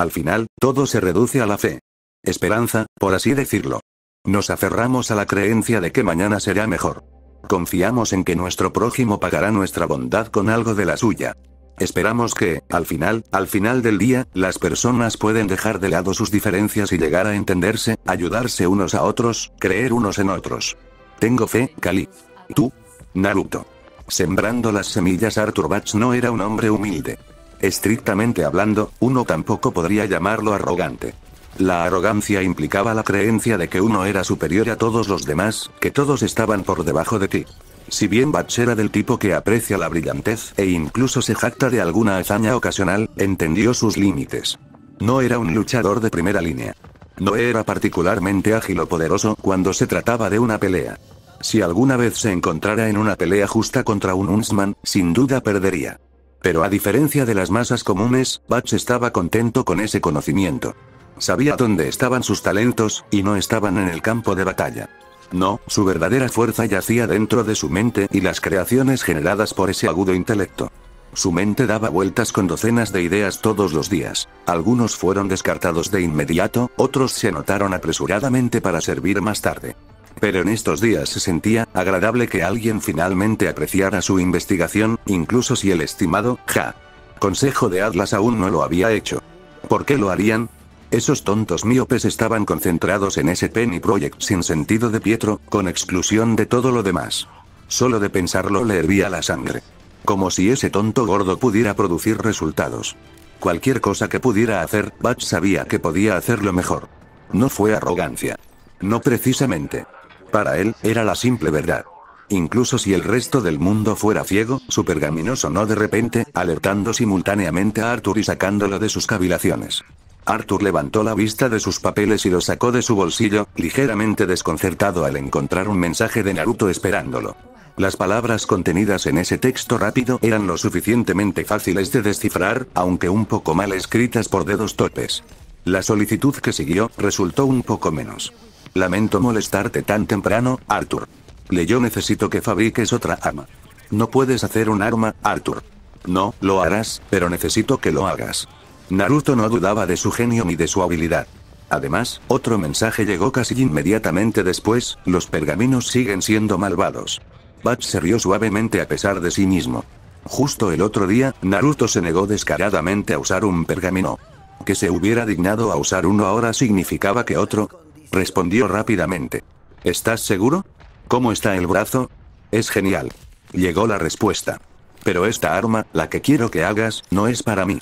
Al final, todo se reduce a la fe. Esperanza, por así decirlo. Nos aferramos a la creencia de que mañana será mejor. Confiamos en que nuestro prójimo pagará nuestra bondad con algo de la suya. Esperamos que, al final, al final del día, las personas pueden dejar de lado sus diferencias y llegar a entenderse, ayudarse unos a otros, creer unos en otros. Tengo fe, Kali. Tú, Naruto. Sembrando las semillas Arthur Batch no era un hombre humilde. Estrictamente hablando, uno tampoco podría llamarlo arrogante. La arrogancia implicaba la creencia de que uno era superior a todos los demás, que todos estaban por debajo de ti. Si bien Batch era del tipo que aprecia la brillantez e incluso se jacta de alguna hazaña ocasional, entendió sus límites. No era un luchador de primera línea. No era particularmente ágil o poderoso cuando se trataba de una pelea. Si alguna vez se encontrara en una pelea justa contra un Huntsman, sin duda perdería. Pero a diferencia de las masas comunes, Bach estaba contento con ese conocimiento. Sabía dónde estaban sus talentos, y no estaban en el campo de batalla. No, su verdadera fuerza yacía dentro de su mente y las creaciones generadas por ese agudo intelecto. Su mente daba vueltas con docenas de ideas todos los días. Algunos fueron descartados de inmediato, otros se anotaron apresuradamente para servir más tarde. Pero en estos días se sentía agradable que alguien finalmente apreciara su investigación, incluso si el estimado, ja. Consejo de Atlas aún no lo había hecho. ¿Por qué lo harían? Esos tontos miopes estaban concentrados en ese Penny Project sin sentido de Pietro, con exclusión de todo lo demás. Solo de pensarlo le hervía la sangre. Como si ese tonto gordo pudiera producir resultados. Cualquier cosa que pudiera hacer, Batch sabía que podía hacerlo mejor. No fue arrogancia. No precisamente. Para él, era la simple verdad. Incluso si el resto del mundo fuera ciego, su pergamino sonó de repente, alertando simultáneamente a Arthur y sacándolo de sus cavilaciones. Arthur levantó la vista de sus papeles y lo sacó de su bolsillo, ligeramente desconcertado al encontrar un mensaje de Naruto esperándolo. Las palabras contenidas en ese texto rápido eran lo suficientemente fáciles de descifrar, aunque un poco mal escritas por dedos torpes. La solicitud que siguió resultó un poco menos. Lamento molestarte tan temprano, Arthur. Le yo necesito que fabriques otra arma. No puedes hacer un arma, Arthur. No, lo harás, pero necesito que lo hagas. Naruto no dudaba de su genio ni de su habilidad. Además, otro mensaje llegó casi inmediatamente después, los pergaminos siguen siendo malvados. batch se rió suavemente a pesar de sí mismo. Justo el otro día, Naruto se negó descaradamente a usar un pergamino. Que se hubiera dignado a usar uno ahora significaba que otro, respondió rápidamente. ¿Estás seguro? ¿Cómo está el brazo? Es genial. Llegó la respuesta. Pero esta arma, la que quiero que hagas, no es para mí.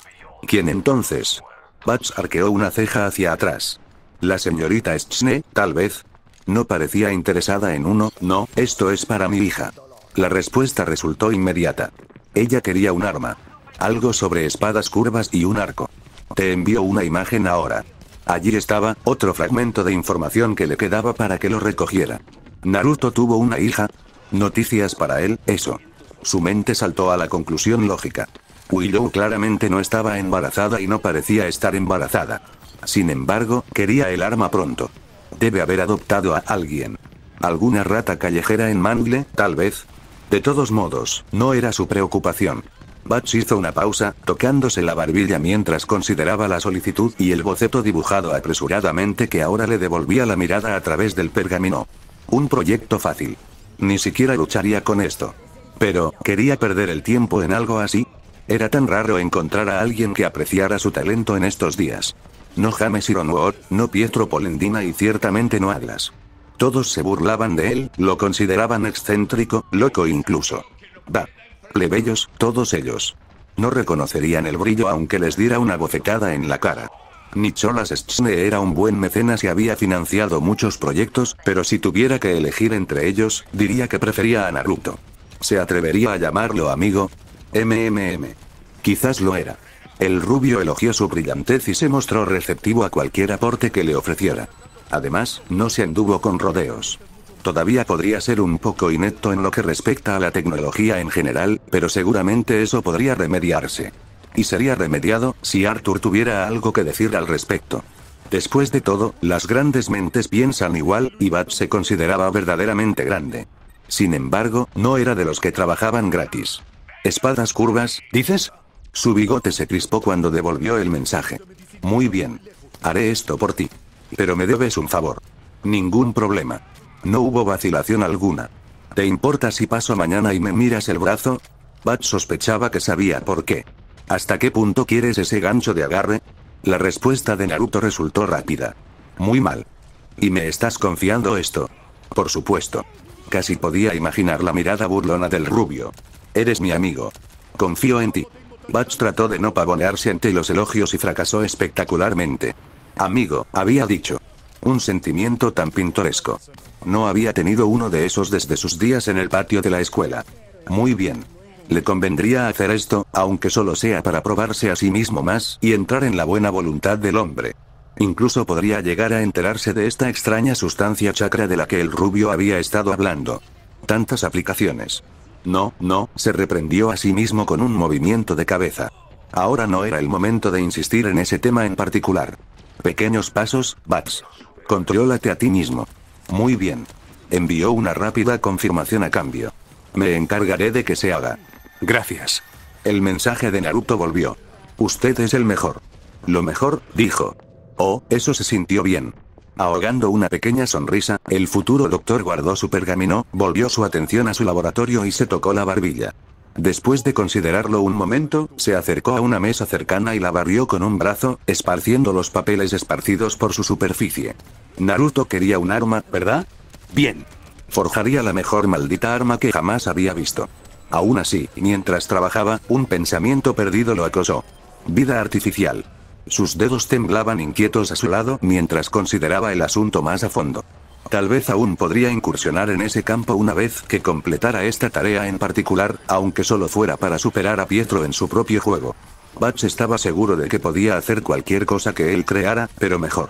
¿Quién entonces? Bats arqueó una ceja hacia atrás. La señorita Schnee, tal vez. No parecía interesada en uno, no, esto es para mi hija. La respuesta resultó inmediata. Ella quería un arma. Algo sobre espadas curvas y un arco. Te envío una imagen ahora. Allí estaba, otro fragmento de información que le quedaba para que lo recogiera. Naruto tuvo una hija. Noticias para él, eso. Su mente saltó a la conclusión lógica. Willow claramente no estaba embarazada y no parecía estar embarazada. Sin embargo, quería el arma pronto. Debe haber adoptado a alguien. Alguna rata callejera en Mangle, tal vez. De todos modos, no era su preocupación. Bats hizo una pausa, tocándose la barbilla mientras consideraba la solicitud y el boceto dibujado apresuradamente que ahora le devolvía la mirada a través del pergamino. Un proyecto fácil. Ni siquiera lucharía con esto. Pero, ¿quería perder el tiempo en algo así? Era tan raro encontrar a alguien que apreciara su talento en estos días. No James Ironwood, no Pietro Polendina y ciertamente no Atlas. Todos se burlaban de él, lo consideraban excéntrico, loco incluso. Plebeyos, todos ellos. No reconocerían el brillo aunque les diera una bofetada en la cara. Nicholas Schne era un buen mecenas y había financiado muchos proyectos, pero si tuviera que elegir entre ellos, diría que prefería a Naruto. ¿Se atrevería a llamarlo amigo? MMM. Quizás lo era. El rubio elogió su brillantez y se mostró receptivo a cualquier aporte que le ofreciera. Además, no se anduvo con rodeos todavía podría ser un poco inepto en lo que respecta a la tecnología en general, pero seguramente eso podría remediarse. Y sería remediado, si Arthur tuviera algo que decir al respecto. Después de todo, las grandes mentes piensan igual, y Bat se consideraba verdaderamente grande. Sin embargo, no era de los que trabajaban gratis. Espadas curvas, dices? Su bigote se crispó cuando devolvió el mensaje. Muy bien. Haré esto por ti. Pero me debes un favor. Ningún problema. No hubo vacilación alguna. ¿Te importa si paso mañana y me miras el brazo? batch sospechaba que sabía por qué. ¿Hasta qué punto quieres ese gancho de agarre? La respuesta de Naruto resultó rápida. Muy mal. ¿Y me estás confiando esto? Por supuesto. Casi podía imaginar la mirada burlona del rubio. Eres mi amigo. Confío en ti. Batch trató de no pavonearse ante los elogios y fracasó espectacularmente. Amigo, había dicho. Un sentimiento tan pintoresco. No había tenido uno de esos desde sus días en el patio de la escuela. Muy bien. Le convendría hacer esto, aunque solo sea para probarse a sí mismo más y entrar en la buena voluntad del hombre. Incluso podría llegar a enterarse de esta extraña sustancia chakra de la que el rubio había estado hablando. Tantas aplicaciones. No, no, se reprendió a sí mismo con un movimiento de cabeza. Ahora no era el momento de insistir en ese tema en particular. Pequeños pasos, bats. Contrólate a ti mismo. Muy bien. Envió una rápida confirmación a cambio. Me encargaré de que se haga. Gracias. El mensaje de Naruto volvió. Usted es el mejor. Lo mejor, dijo. Oh, eso se sintió bien. Ahogando una pequeña sonrisa, el futuro doctor guardó su pergamino, volvió su atención a su laboratorio y se tocó la barbilla. Después de considerarlo un momento, se acercó a una mesa cercana y la barrió con un brazo, esparciendo los papeles esparcidos por su superficie. Naruto quería un arma, ¿verdad? Bien. Forjaría la mejor maldita arma que jamás había visto. Aún así, mientras trabajaba, un pensamiento perdido lo acosó. Vida artificial. Sus dedos temblaban inquietos a su lado mientras consideraba el asunto más a fondo. Tal vez aún podría incursionar en ese campo una vez que completara esta tarea en particular, aunque solo fuera para superar a Pietro en su propio juego. Batch estaba seguro de que podía hacer cualquier cosa que él creara, pero mejor.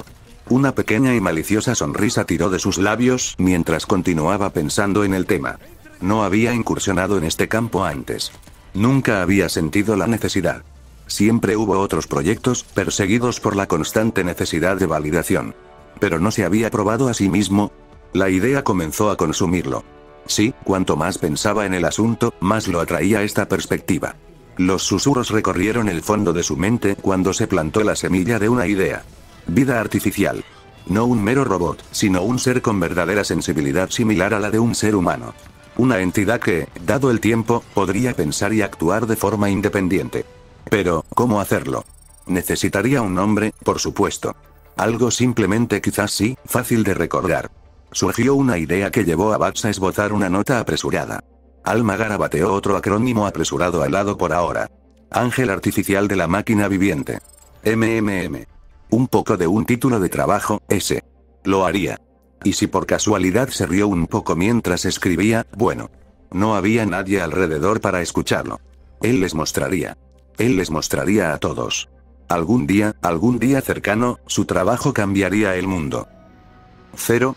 Una pequeña y maliciosa sonrisa tiró de sus labios mientras continuaba pensando en el tema. No había incursionado en este campo antes. Nunca había sentido la necesidad. Siempre hubo otros proyectos, perseguidos por la constante necesidad de validación. Pero no se había probado a sí mismo. La idea comenzó a consumirlo. Sí, cuanto más pensaba en el asunto, más lo atraía esta perspectiva. Los susurros recorrieron el fondo de su mente cuando se plantó la semilla de una idea. Vida artificial. No un mero robot, sino un ser con verdadera sensibilidad similar a la de un ser humano. Una entidad que, dado el tiempo, podría pensar y actuar de forma independiente. Pero, ¿cómo hacerlo? Necesitaría un hombre, por supuesto. Algo simplemente quizás sí, fácil de recordar. Surgió una idea que llevó a Bats a esbozar una nota apresurada. Almagar abateó otro acrónimo apresurado al lado por ahora. Ángel Artificial de la Máquina Viviente. MMM. Un poco de un título de trabajo, ese. Lo haría. Y si por casualidad se rió un poco mientras escribía, bueno. No había nadie alrededor para escucharlo. Él les mostraría. Él les mostraría a todos. Algún día, algún día cercano, su trabajo cambiaría el mundo. 000.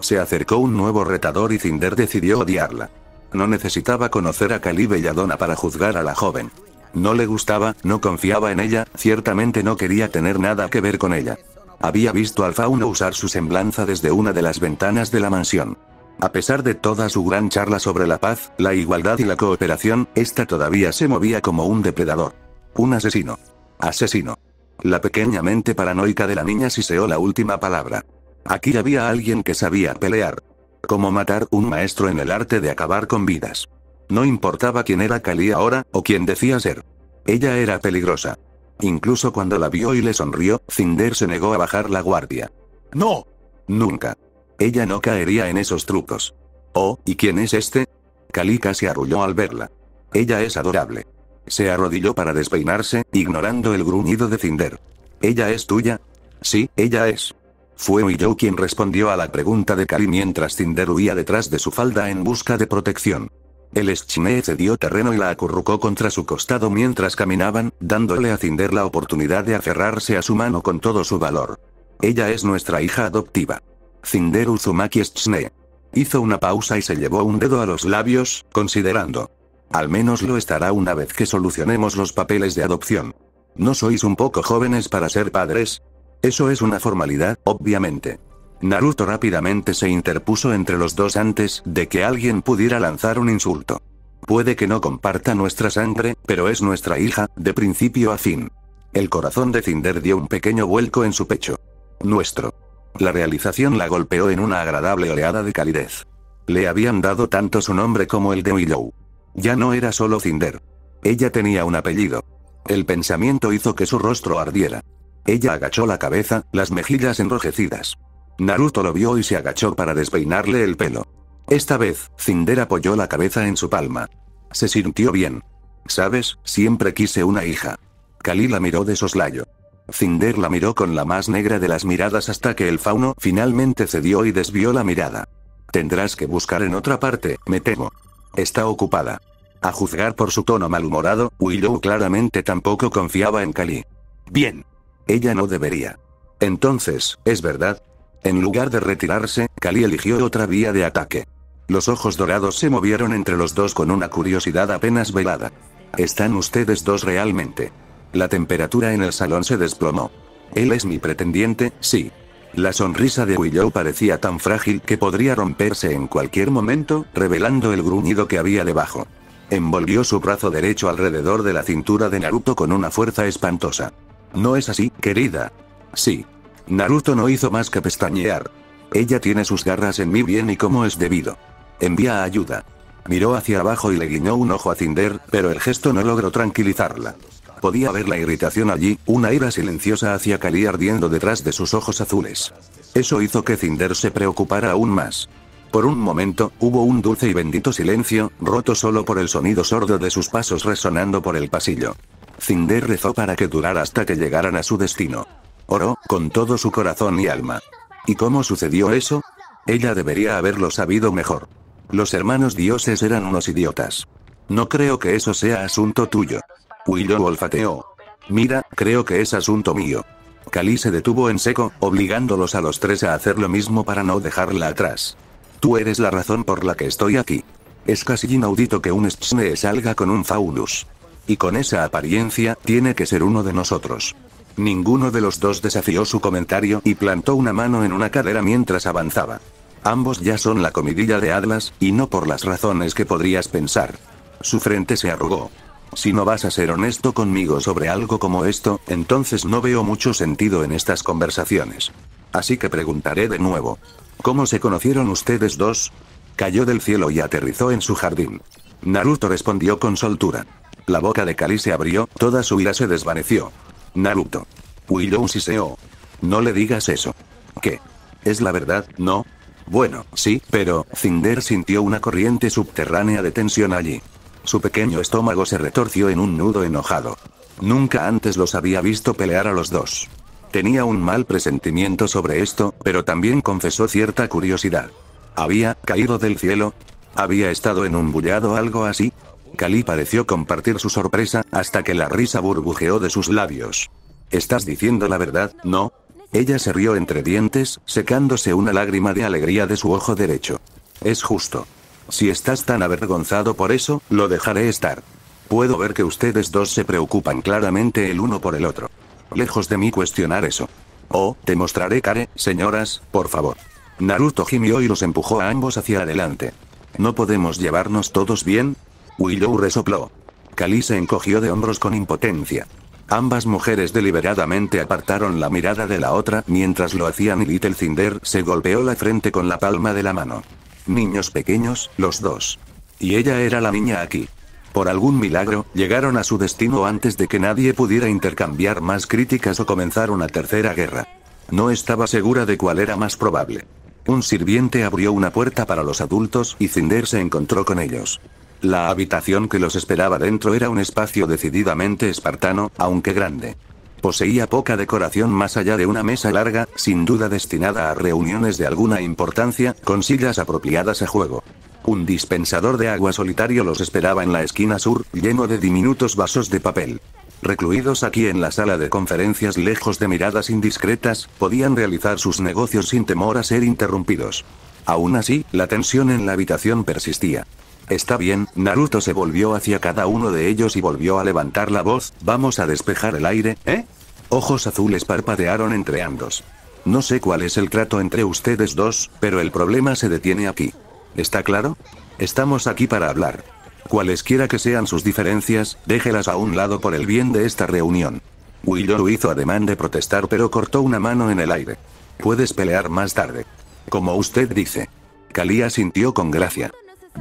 Se acercó un nuevo retador y Cinder decidió odiarla. No necesitaba conocer a Cali Belladona para juzgar a la joven. No le gustaba, no confiaba en ella, ciertamente no quería tener nada que ver con ella. Había visto al fauno usar su semblanza desde una de las ventanas de la mansión. A pesar de toda su gran charla sobre la paz, la igualdad y la cooperación, esta todavía se movía como un depredador. Un asesino. Asesino. La pequeña mente paranoica de la niña siseó la última palabra. Aquí había alguien que sabía pelear. Como matar un maestro en el arte de acabar con vidas. No importaba quién era Kali ahora, o quién decía ser. Ella era peligrosa. Incluso cuando la vio y le sonrió, Cinder se negó a bajar la guardia. ¡No! Nunca. Ella no caería en esos trucos. Oh, ¿y quién es este? Kali casi arrulló al verla. Ella es adorable. Se arrodilló para despeinarse, ignorando el gruñido de Cinder. ¿Ella es tuya? Sí, ella es. Fue yo quien respondió a la pregunta de Kari mientras Cinder huía detrás de su falda en busca de protección. El se cedió terreno y la acurrucó contra su costado mientras caminaban, dándole a Cinder la oportunidad de aferrarse a su mano con todo su valor. Ella es nuestra hija adoptiva. Cinder Uzumaki Schnee. Hizo una pausa y se llevó un dedo a los labios, considerando. Al menos lo estará una vez que solucionemos los papeles de adopción. ¿No sois un poco jóvenes para ser padres? Eso es una formalidad, obviamente. Naruto rápidamente se interpuso entre los dos antes de que alguien pudiera lanzar un insulto. Puede que no comparta nuestra sangre, pero es nuestra hija, de principio a fin. El corazón de Cinder dio un pequeño vuelco en su pecho. Nuestro. La realización la golpeó en una agradable oleada de calidez. Le habían dado tanto su nombre como el de Willow. Ya no era solo Cinder. Ella tenía un apellido. El pensamiento hizo que su rostro ardiera. Ella agachó la cabeza, las mejillas enrojecidas. Naruto lo vio y se agachó para despeinarle el pelo. Esta vez, Cinder apoyó la cabeza en su palma. Se sintió bien. Sabes, siempre quise una hija. Kali la miró de soslayo. Cinder la miró con la más negra de las miradas hasta que el fauno finalmente cedió y desvió la mirada. Tendrás que buscar en otra parte, me temo. Está ocupada. A juzgar por su tono malhumorado, Willow claramente tampoco confiaba en Kali. Bien. Ella no debería. Entonces, es verdad. En lugar de retirarse, Kali eligió otra vía de ataque. Los ojos dorados se movieron entre los dos con una curiosidad apenas velada. ¿Están ustedes dos realmente? La temperatura en el salón se desplomó. Él es mi pretendiente, sí, la sonrisa de Willow parecía tan frágil que podría romperse en cualquier momento, revelando el gruñido que había debajo. Envolvió su brazo derecho alrededor de la cintura de Naruto con una fuerza espantosa. No es así, querida. Sí. Naruto no hizo más que pestañear. Ella tiene sus garras en mí bien y como es debido. Envía ayuda. Miró hacia abajo y le guiñó un ojo a Cinder, pero el gesto no logró tranquilizarla. Podía ver la irritación allí, una ira silenciosa hacia Kali ardiendo detrás de sus ojos azules. Eso hizo que Cinder se preocupara aún más. Por un momento, hubo un dulce y bendito silencio, roto solo por el sonido sordo de sus pasos resonando por el pasillo. Cinder rezó para que durara hasta que llegaran a su destino. Oró, con todo su corazón y alma. ¿Y cómo sucedió eso? Ella debería haberlo sabido mejor. Los hermanos dioses eran unos idiotas. No creo que eso sea asunto tuyo. Willow olfateó. Mira, creo que es asunto mío. Cali se detuvo en seco, obligándolos a los tres a hacer lo mismo para no dejarla atrás. Tú eres la razón por la que estoy aquí. Es casi inaudito que un Schnee salga con un Faulus. Y con esa apariencia, tiene que ser uno de nosotros. Ninguno de los dos desafió su comentario y plantó una mano en una cadera mientras avanzaba. Ambos ya son la comidilla de Atlas, y no por las razones que podrías pensar. Su frente se arrugó. Si no vas a ser honesto conmigo sobre algo como esto, entonces no veo mucho sentido en estas conversaciones. Así que preguntaré de nuevo. ¿Cómo se conocieron ustedes dos? Cayó del cielo y aterrizó en su jardín. Naruto respondió con soltura. La boca de Kali se abrió, toda su ira se desvaneció. Naruto. un siseo. No le digas eso. ¿Qué? Es la verdad, ¿no? Bueno, sí, pero, Cinder sintió una corriente subterránea de tensión allí. Su pequeño estómago se retorció en un nudo enojado. Nunca antes los había visto pelear a los dos. Tenía un mal presentimiento sobre esto, pero también confesó cierta curiosidad. ¿Había caído del cielo? ¿Había estado en un bullado algo así? Cali pareció compartir su sorpresa, hasta que la risa burbujeó de sus labios. ¿Estás diciendo la verdad, no? Ella se rió entre dientes, secándose una lágrima de alegría de su ojo derecho. Es justo. Si estás tan avergonzado por eso, lo dejaré estar. Puedo ver que ustedes dos se preocupan claramente el uno por el otro. Lejos de mí cuestionar eso. Oh, te mostraré care, señoras, por favor. Naruto gimió y los empujó a ambos hacia adelante. ¿No podemos llevarnos todos bien? Willow resopló. Kali se encogió de hombros con impotencia. Ambas mujeres deliberadamente apartaron la mirada de la otra mientras lo hacían y Little Cinder se golpeó la frente con la palma de la mano. Niños pequeños, los dos. Y ella era la niña aquí. Por algún milagro, llegaron a su destino antes de que nadie pudiera intercambiar más críticas o comenzar una tercera guerra. No estaba segura de cuál era más probable. Un sirviente abrió una puerta para los adultos y Cinder se encontró con ellos. La habitación que los esperaba dentro era un espacio decididamente espartano, aunque grande. Poseía poca decoración más allá de una mesa larga, sin duda destinada a reuniones de alguna importancia, con sillas apropiadas a juego. Un dispensador de agua solitario los esperaba en la esquina sur, lleno de diminutos vasos de papel. Recluidos aquí en la sala de conferencias lejos de miradas indiscretas, podían realizar sus negocios sin temor a ser interrumpidos. Aún así, la tensión en la habitación persistía. Está bien, Naruto se volvió hacia cada uno de ellos y volvió a levantar la voz, vamos a despejar el aire, ¿eh? Ojos azules parpadearon entre ambos. No sé cuál es el trato entre ustedes dos, pero el problema se detiene aquí. ¿Está claro? Estamos aquí para hablar. Cualesquiera que sean sus diferencias, déjelas a un lado por el bien de esta reunión. Willow hizo ademán de protestar pero cortó una mano en el aire. Puedes pelear más tarde. Como usted dice. Kalia sintió con gracia.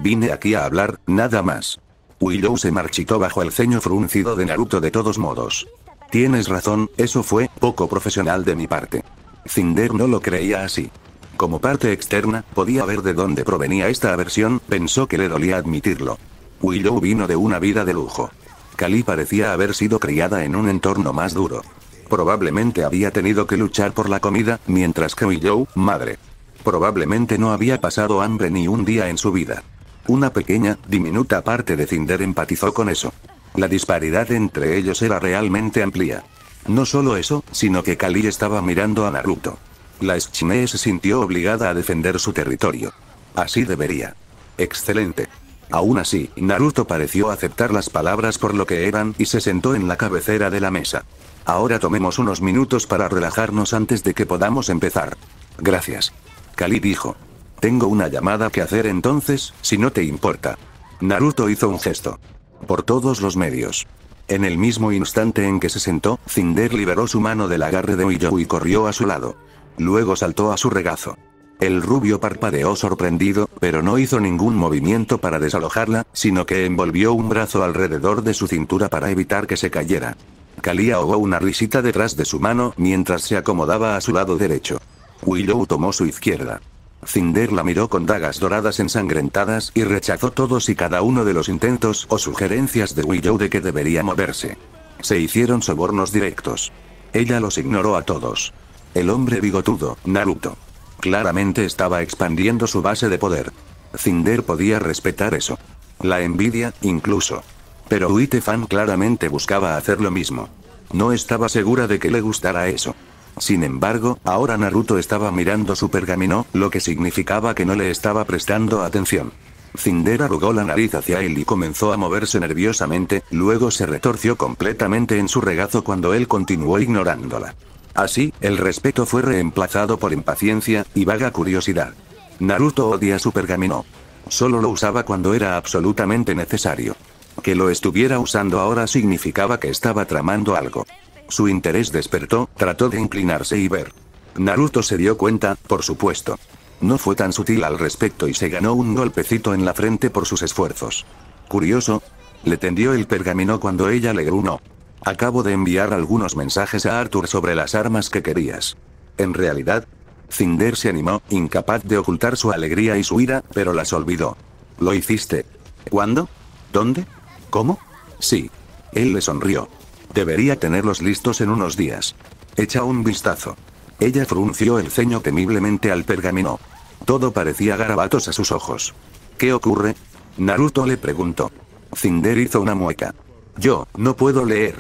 Vine aquí a hablar, nada más. Willow se marchitó bajo el ceño fruncido de Naruto de todos modos. Tienes razón, eso fue poco profesional de mi parte. Cinder no lo creía así. Como parte externa, podía ver de dónde provenía esta aversión, pensó que le dolía admitirlo. Willow vino de una vida de lujo. Cali parecía haber sido criada en un entorno más duro. Probablemente había tenido que luchar por la comida, mientras que Willow, madre. Probablemente no había pasado hambre ni un día en su vida. Una pequeña, diminuta parte de Cinder empatizó con eso. La disparidad entre ellos era realmente amplia. No solo eso, sino que Kali estaba mirando a Naruto. La Shine se sintió obligada a defender su territorio. Así debería. Excelente. Aún así, Naruto pareció aceptar las palabras por lo que eran y se sentó en la cabecera de la mesa. Ahora tomemos unos minutos para relajarnos antes de que podamos empezar. Gracias. Kali dijo. Tengo una llamada que hacer entonces, si no te importa. Naruto hizo un gesto. Por todos los medios. En el mismo instante en que se sentó, Cinder liberó su mano del agarre de Uyo y corrió a su lado. Luego saltó a su regazo. El rubio parpadeó sorprendido, pero no hizo ningún movimiento para desalojarla, sino que envolvió un brazo alrededor de su cintura para evitar que se cayera. Kali ahogó una risita detrás de su mano mientras se acomodaba a su lado derecho. Willow tomó su izquierda. Cinder la miró con dagas doradas ensangrentadas y rechazó todos y cada uno de los intentos o sugerencias de Willow de que debería moverse. Se hicieron sobornos directos. Ella los ignoró a todos. El hombre bigotudo, Naruto. Claramente estaba expandiendo su base de poder. Cinder podía respetar eso. La envidia, incluso. Pero Uitefan claramente buscaba hacer lo mismo. No estaba segura de que le gustara eso. Sin embargo, ahora Naruto estaba mirando su pergamino, lo que significaba que no le estaba prestando atención. Cinder arrugó la nariz hacia él y comenzó a moverse nerviosamente, luego se retorció completamente en su regazo cuando él continuó ignorándola. Así, el respeto fue reemplazado por impaciencia y vaga curiosidad. Naruto odia su pergamino. Solo lo usaba cuando era absolutamente necesario. Que lo estuviera usando ahora significaba que estaba tramando algo. Su interés despertó, trató de inclinarse y ver. Naruto se dio cuenta, por supuesto. No fue tan sutil al respecto y se ganó un golpecito en la frente por sus esfuerzos. Curioso. Le tendió el pergamino cuando ella le grunó. Acabo de enviar algunos mensajes a Arthur sobre las armas que querías. En realidad, Cinder se animó, incapaz de ocultar su alegría y su ira, pero las olvidó. ¿Lo hiciste? ¿Cuándo? ¿Dónde? ¿Cómo? Sí. Él le sonrió. Debería tenerlos listos en unos días. Echa un vistazo. Ella frunció el ceño temiblemente al pergamino. Todo parecía garabatos a sus ojos. ¿Qué ocurre? Naruto le preguntó. Cinder hizo una mueca. Yo, no puedo leer.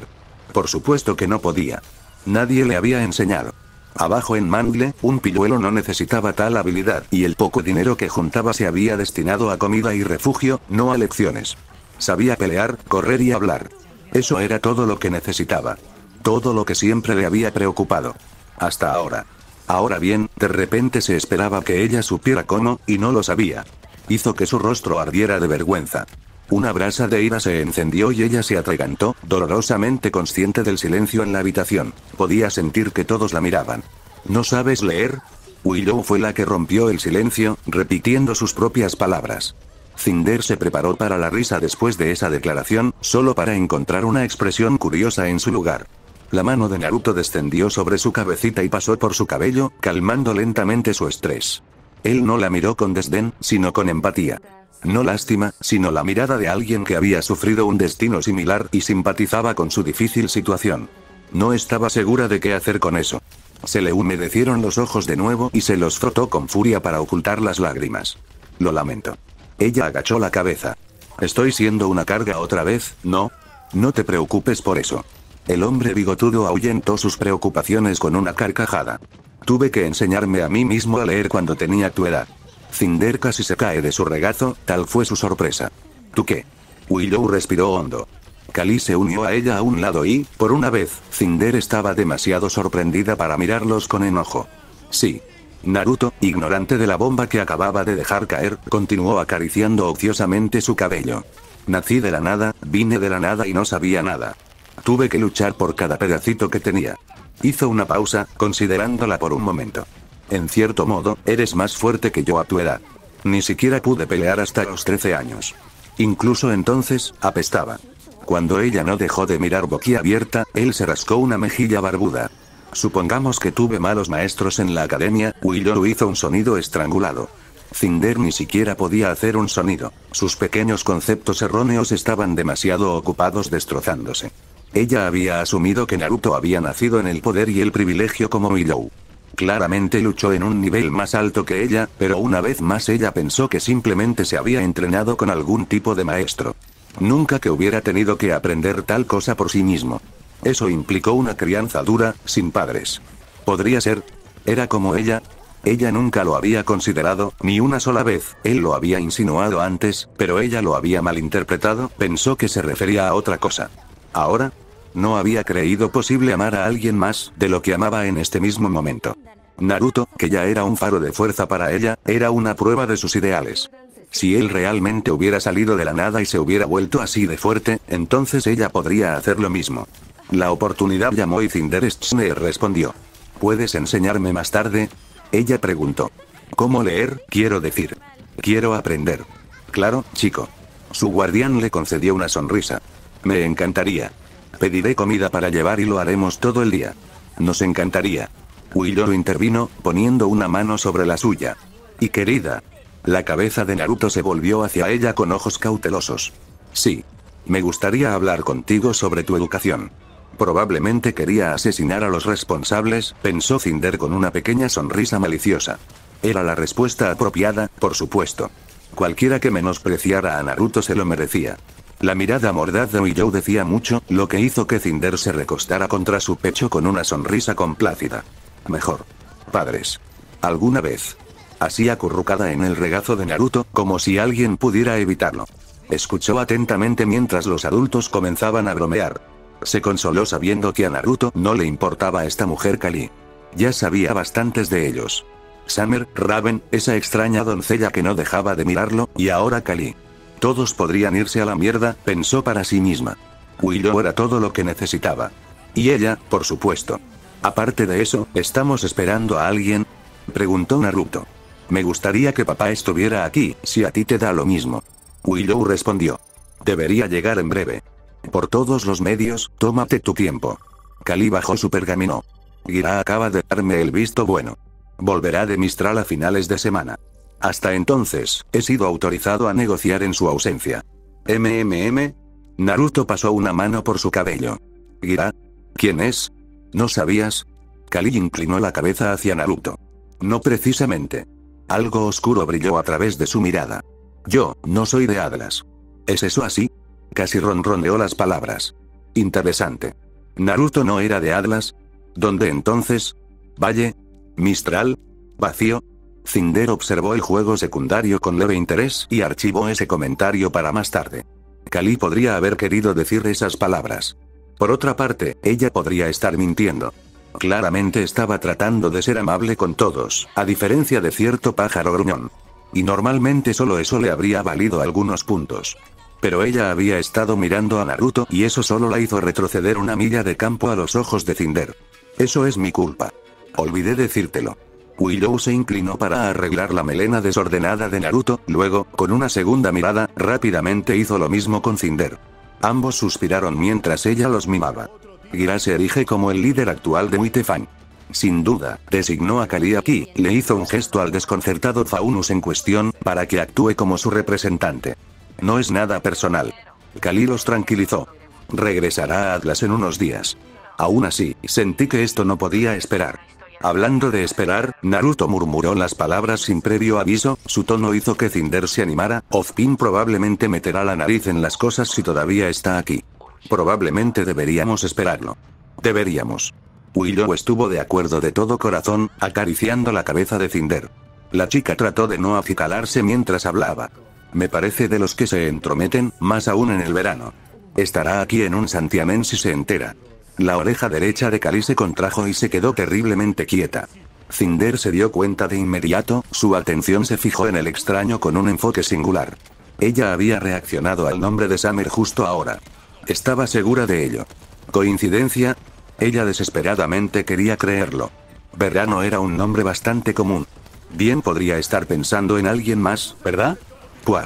Por supuesto que no podía. Nadie le había enseñado. Abajo en Mangle, un pilluelo no necesitaba tal habilidad y el poco dinero que juntaba se había destinado a comida y refugio, no a lecciones. Sabía pelear, correr y hablar. Eso era todo lo que necesitaba. Todo lo que siempre le había preocupado. Hasta ahora. Ahora bien, de repente se esperaba que ella supiera cómo, y no lo sabía. Hizo que su rostro ardiera de vergüenza. Una brasa de ira se encendió y ella se atragantó, dolorosamente consciente del silencio en la habitación. Podía sentir que todos la miraban. ¿No sabes leer? Willow fue la que rompió el silencio, repitiendo sus propias palabras. Cinder se preparó para la risa después de esa declaración, solo para encontrar una expresión curiosa en su lugar. La mano de Naruto descendió sobre su cabecita y pasó por su cabello, calmando lentamente su estrés. Él no la miró con desdén, sino con empatía. No lástima, sino la mirada de alguien que había sufrido un destino similar y simpatizaba con su difícil situación. No estaba segura de qué hacer con eso. Se le humedecieron los ojos de nuevo y se los frotó con furia para ocultar las lágrimas. Lo lamento. Ella agachó la cabeza. Estoy siendo una carga otra vez, ¿no? No te preocupes por eso. El hombre bigotudo ahuyentó sus preocupaciones con una carcajada. Tuve que enseñarme a mí mismo a leer cuando tenía tu edad. Cinder casi se cae de su regazo, tal fue su sorpresa. ¿Tú qué? Willow respiró hondo. Cali se unió a ella a un lado y, por una vez, Cinder estaba demasiado sorprendida para mirarlos con enojo. Sí, Naruto, ignorante de la bomba que acababa de dejar caer, continuó acariciando ociosamente su cabello. Nací de la nada, vine de la nada y no sabía nada. Tuve que luchar por cada pedacito que tenía. Hizo una pausa, considerándola por un momento. En cierto modo, eres más fuerte que yo a tu edad. Ni siquiera pude pelear hasta los 13 años. Incluso entonces, apestaba. Cuando ella no dejó de mirar boquiabierta, él se rascó una mejilla barbuda. Supongamos que tuve malos maestros en la academia, Willow hizo un sonido estrangulado. Cinder ni siquiera podía hacer un sonido. Sus pequeños conceptos erróneos estaban demasiado ocupados destrozándose. Ella había asumido que Naruto había nacido en el poder y el privilegio como Willow. Claramente luchó en un nivel más alto que ella, pero una vez más ella pensó que simplemente se había entrenado con algún tipo de maestro. Nunca que hubiera tenido que aprender tal cosa por sí mismo. Eso implicó una crianza dura, sin padres. Podría ser. Era como ella. Ella nunca lo había considerado, ni una sola vez, él lo había insinuado antes, pero ella lo había malinterpretado, pensó que se refería a otra cosa. Ahora, no había creído posible amar a alguien más de lo que amaba en este mismo momento. Naruto, que ya era un faro de fuerza para ella, era una prueba de sus ideales. Si él realmente hubiera salido de la nada y se hubiera vuelto así de fuerte, entonces ella podría hacer lo mismo. La oportunidad llamó y me respondió. ¿Puedes enseñarme más tarde? Ella preguntó. ¿Cómo leer? Quiero decir. Quiero aprender. Claro, chico. Su guardián le concedió una sonrisa. Me encantaría. Pediré comida para llevar y lo haremos todo el día. Nos encantaría. Willow intervino, poniendo una mano sobre la suya. Y querida. La cabeza de Naruto se volvió hacia ella con ojos cautelosos. Sí. Me gustaría hablar contigo sobre tu educación. Probablemente quería asesinar a los responsables, pensó Cinder con una pequeña sonrisa maliciosa. Era la respuesta apropiada, por supuesto. Cualquiera que menospreciara a Naruto se lo merecía. La mirada mordaz de Uiyou decía mucho, lo que hizo que Cinder se recostara contra su pecho con una sonrisa complácida. Mejor. Padres. Alguna vez. Así acurrucada en el regazo de Naruto, como si alguien pudiera evitarlo. Escuchó atentamente mientras los adultos comenzaban a bromear. Se consoló sabiendo que a Naruto no le importaba esta mujer Kali. Ya sabía bastantes de ellos. Summer, Raven, esa extraña doncella que no dejaba de mirarlo, y ahora Kali. Todos podrían irse a la mierda, pensó para sí misma. Willow era todo lo que necesitaba. Y ella, por supuesto. Aparte de eso, ¿estamos esperando a alguien? Preguntó Naruto. Me gustaría que papá estuviera aquí, si a ti te da lo mismo. Willow respondió. Debería llegar en breve. Por todos los medios, tómate tu tiempo. Kali bajó su pergamino. Gira acaba de darme el visto bueno. Volverá de Mistral a finales de semana. Hasta entonces, he sido autorizado a negociar en su ausencia. MMM. Naruto pasó una mano por su cabello. Gira. ¿Quién es? ¿No sabías? Kali inclinó la cabeza hacia Naruto. No precisamente. Algo oscuro brilló a través de su mirada. Yo, no soy de Atlas. ¿Es eso así? Casi ronroneó las palabras. Interesante. Naruto no era de Atlas. ¿Dónde entonces? Valle. Mistral. Vacío. Cinder observó el juego secundario con leve interés y archivó ese comentario para más tarde. Kali podría haber querido decir esas palabras. Por otra parte, ella podría estar mintiendo. Claramente estaba tratando de ser amable con todos, a diferencia de cierto pájaro gruñón. Y normalmente solo eso le habría valido algunos puntos pero ella había estado mirando a Naruto y eso solo la hizo retroceder una milla de campo a los ojos de Cinder. Eso es mi culpa. Olvidé decírtelo. Willow se inclinó para arreglar la melena desordenada de Naruto, luego, con una segunda mirada, rápidamente hizo lo mismo con Cinder. Ambos suspiraron mientras ella los mimaba. Gira se erige como el líder actual de Witefang. Sin duda, designó a aquí, le hizo un gesto al desconcertado Faunus en cuestión, para que actúe como su representante. No es nada personal. Kali los tranquilizó. Regresará a Atlas en unos días. Aún así, sentí que esto no podía esperar. Hablando de esperar, Naruto murmuró las palabras sin previo aviso, su tono hizo que Cinder se animara, Ozpin probablemente meterá la nariz en las cosas si todavía está aquí. Probablemente deberíamos esperarlo. Deberíamos. Willow estuvo de acuerdo de todo corazón, acariciando la cabeza de Cinder. La chica trató de no acicalarse mientras hablaba. Me parece de los que se entrometen, más aún en el verano. Estará aquí en un santiamén si se entera. La oreja derecha de Cali se contrajo y se quedó terriblemente quieta. Cinder se dio cuenta de inmediato, su atención se fijó en el extraño con un enfoque singular. Ella había reaccionado al nombre de Summer justo ahora. Estaba segura de ello. ¿Coincidencia? Ella desesperadamente quería creerlo. Verano era un nombre bastante común. Bien podría estar pensando en alguien más, ¿verdad? Puah.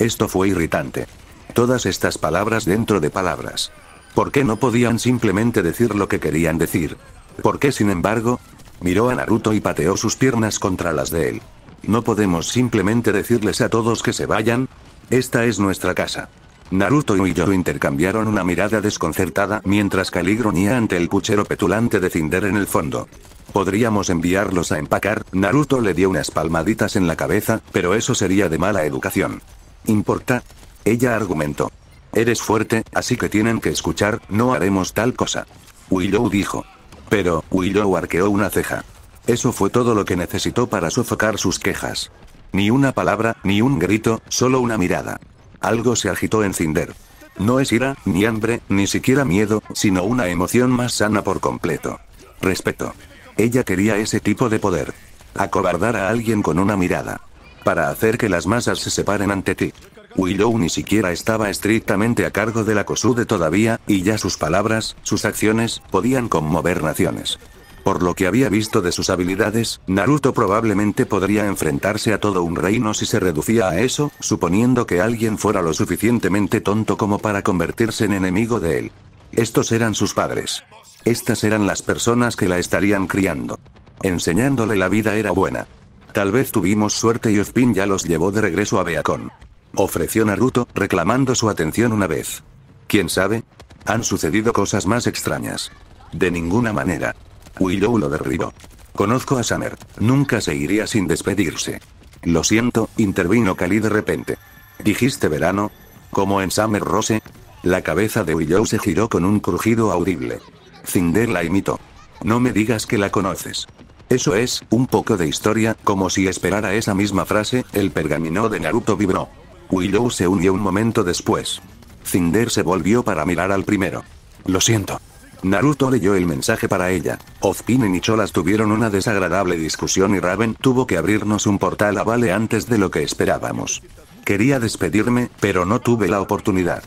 Esto fue irritante. Todas estas palabras dentro de palabras. ¿Por qué no podían simplemente decir lo que querían decir? ¿Por qué sin embargo? Miró a Naruto y pateó sus piernas contra las de él. ¿No podemos simplemente decirles a todos que se vayan? Esta es nuestra casa. Naruto y yo intercambiaron una mirada desconcertada mientras Caligro ante el puchero petulante de Cinder en el fondo. Podríamos enviarlos a empacar, Naruto le dio unas palmaditas en la cabeza, pero eso sería de mala educación. ¿Importa? Ella argumentó. Eres fuerte, así que tienen que escuchar, no haremos tal cosa. Willow dijo. Pero, Willow arqueó una ceja. Eso fue todo lo que necesitó para sofocar sus quejas. Ni una palabra, ni un grito, solo una mirada. Algo se agitó en Cinder. No es ira, ni hambre, ni siquiera miedo, sino una emoción más sana por completo. Respeto. Ella quería ese tipo de poder. Acobardar a alguien con una mirada. Para hacer que las masas se separen ante ti. Willow ni siquiera estaba estrictamente a cargo de la Kosude todavía, y ya sus palabras, sus acciones, podían conmover naciones. Por lo que había visto de sus habilidades, Naruto probablemente podría enfrentarse a todo un reino si se reducía a eso, suponiendo que alguien fuera lo suficientemente tonto como para convertirse en enemigo de él. Estos eran sus padres. Estas eran las personas que la estarían criando. Enseñándole la vida era buena. Tal vez tuvimos suerte y Ozpin ya los llevó de regreso a Beacon. Ofreció Naruto, reclamando su atención una vez. ¿Quién sabe? Han sucedido cosas más extrañas. De ninguna manera. Willow lo derribó. Conozco a Summer. Nunca se iría sin despedirse. Lo siento, intervino Kali de repente. ¿Dijiste verano? Como en Summer Rose. La cabeza de Willow se giró con un crujido audible. Cinder la imitó. No me digas que la conoces. Eso es, un poco de historia, como si esperara esa misma frase, el pergamino de Naruto vibró. Willow se unió un momento después. Cinder se volvió para mirar al primero. Lo siento. Naruto leyó el mensaje para ella. Ozpin y Cholas tuvieron una desagradable discusión y Raven tuvo que abrirnos un portal a Vale antes de lo que esperábamos. Quería despedirme, pero no tuve la oportunidad.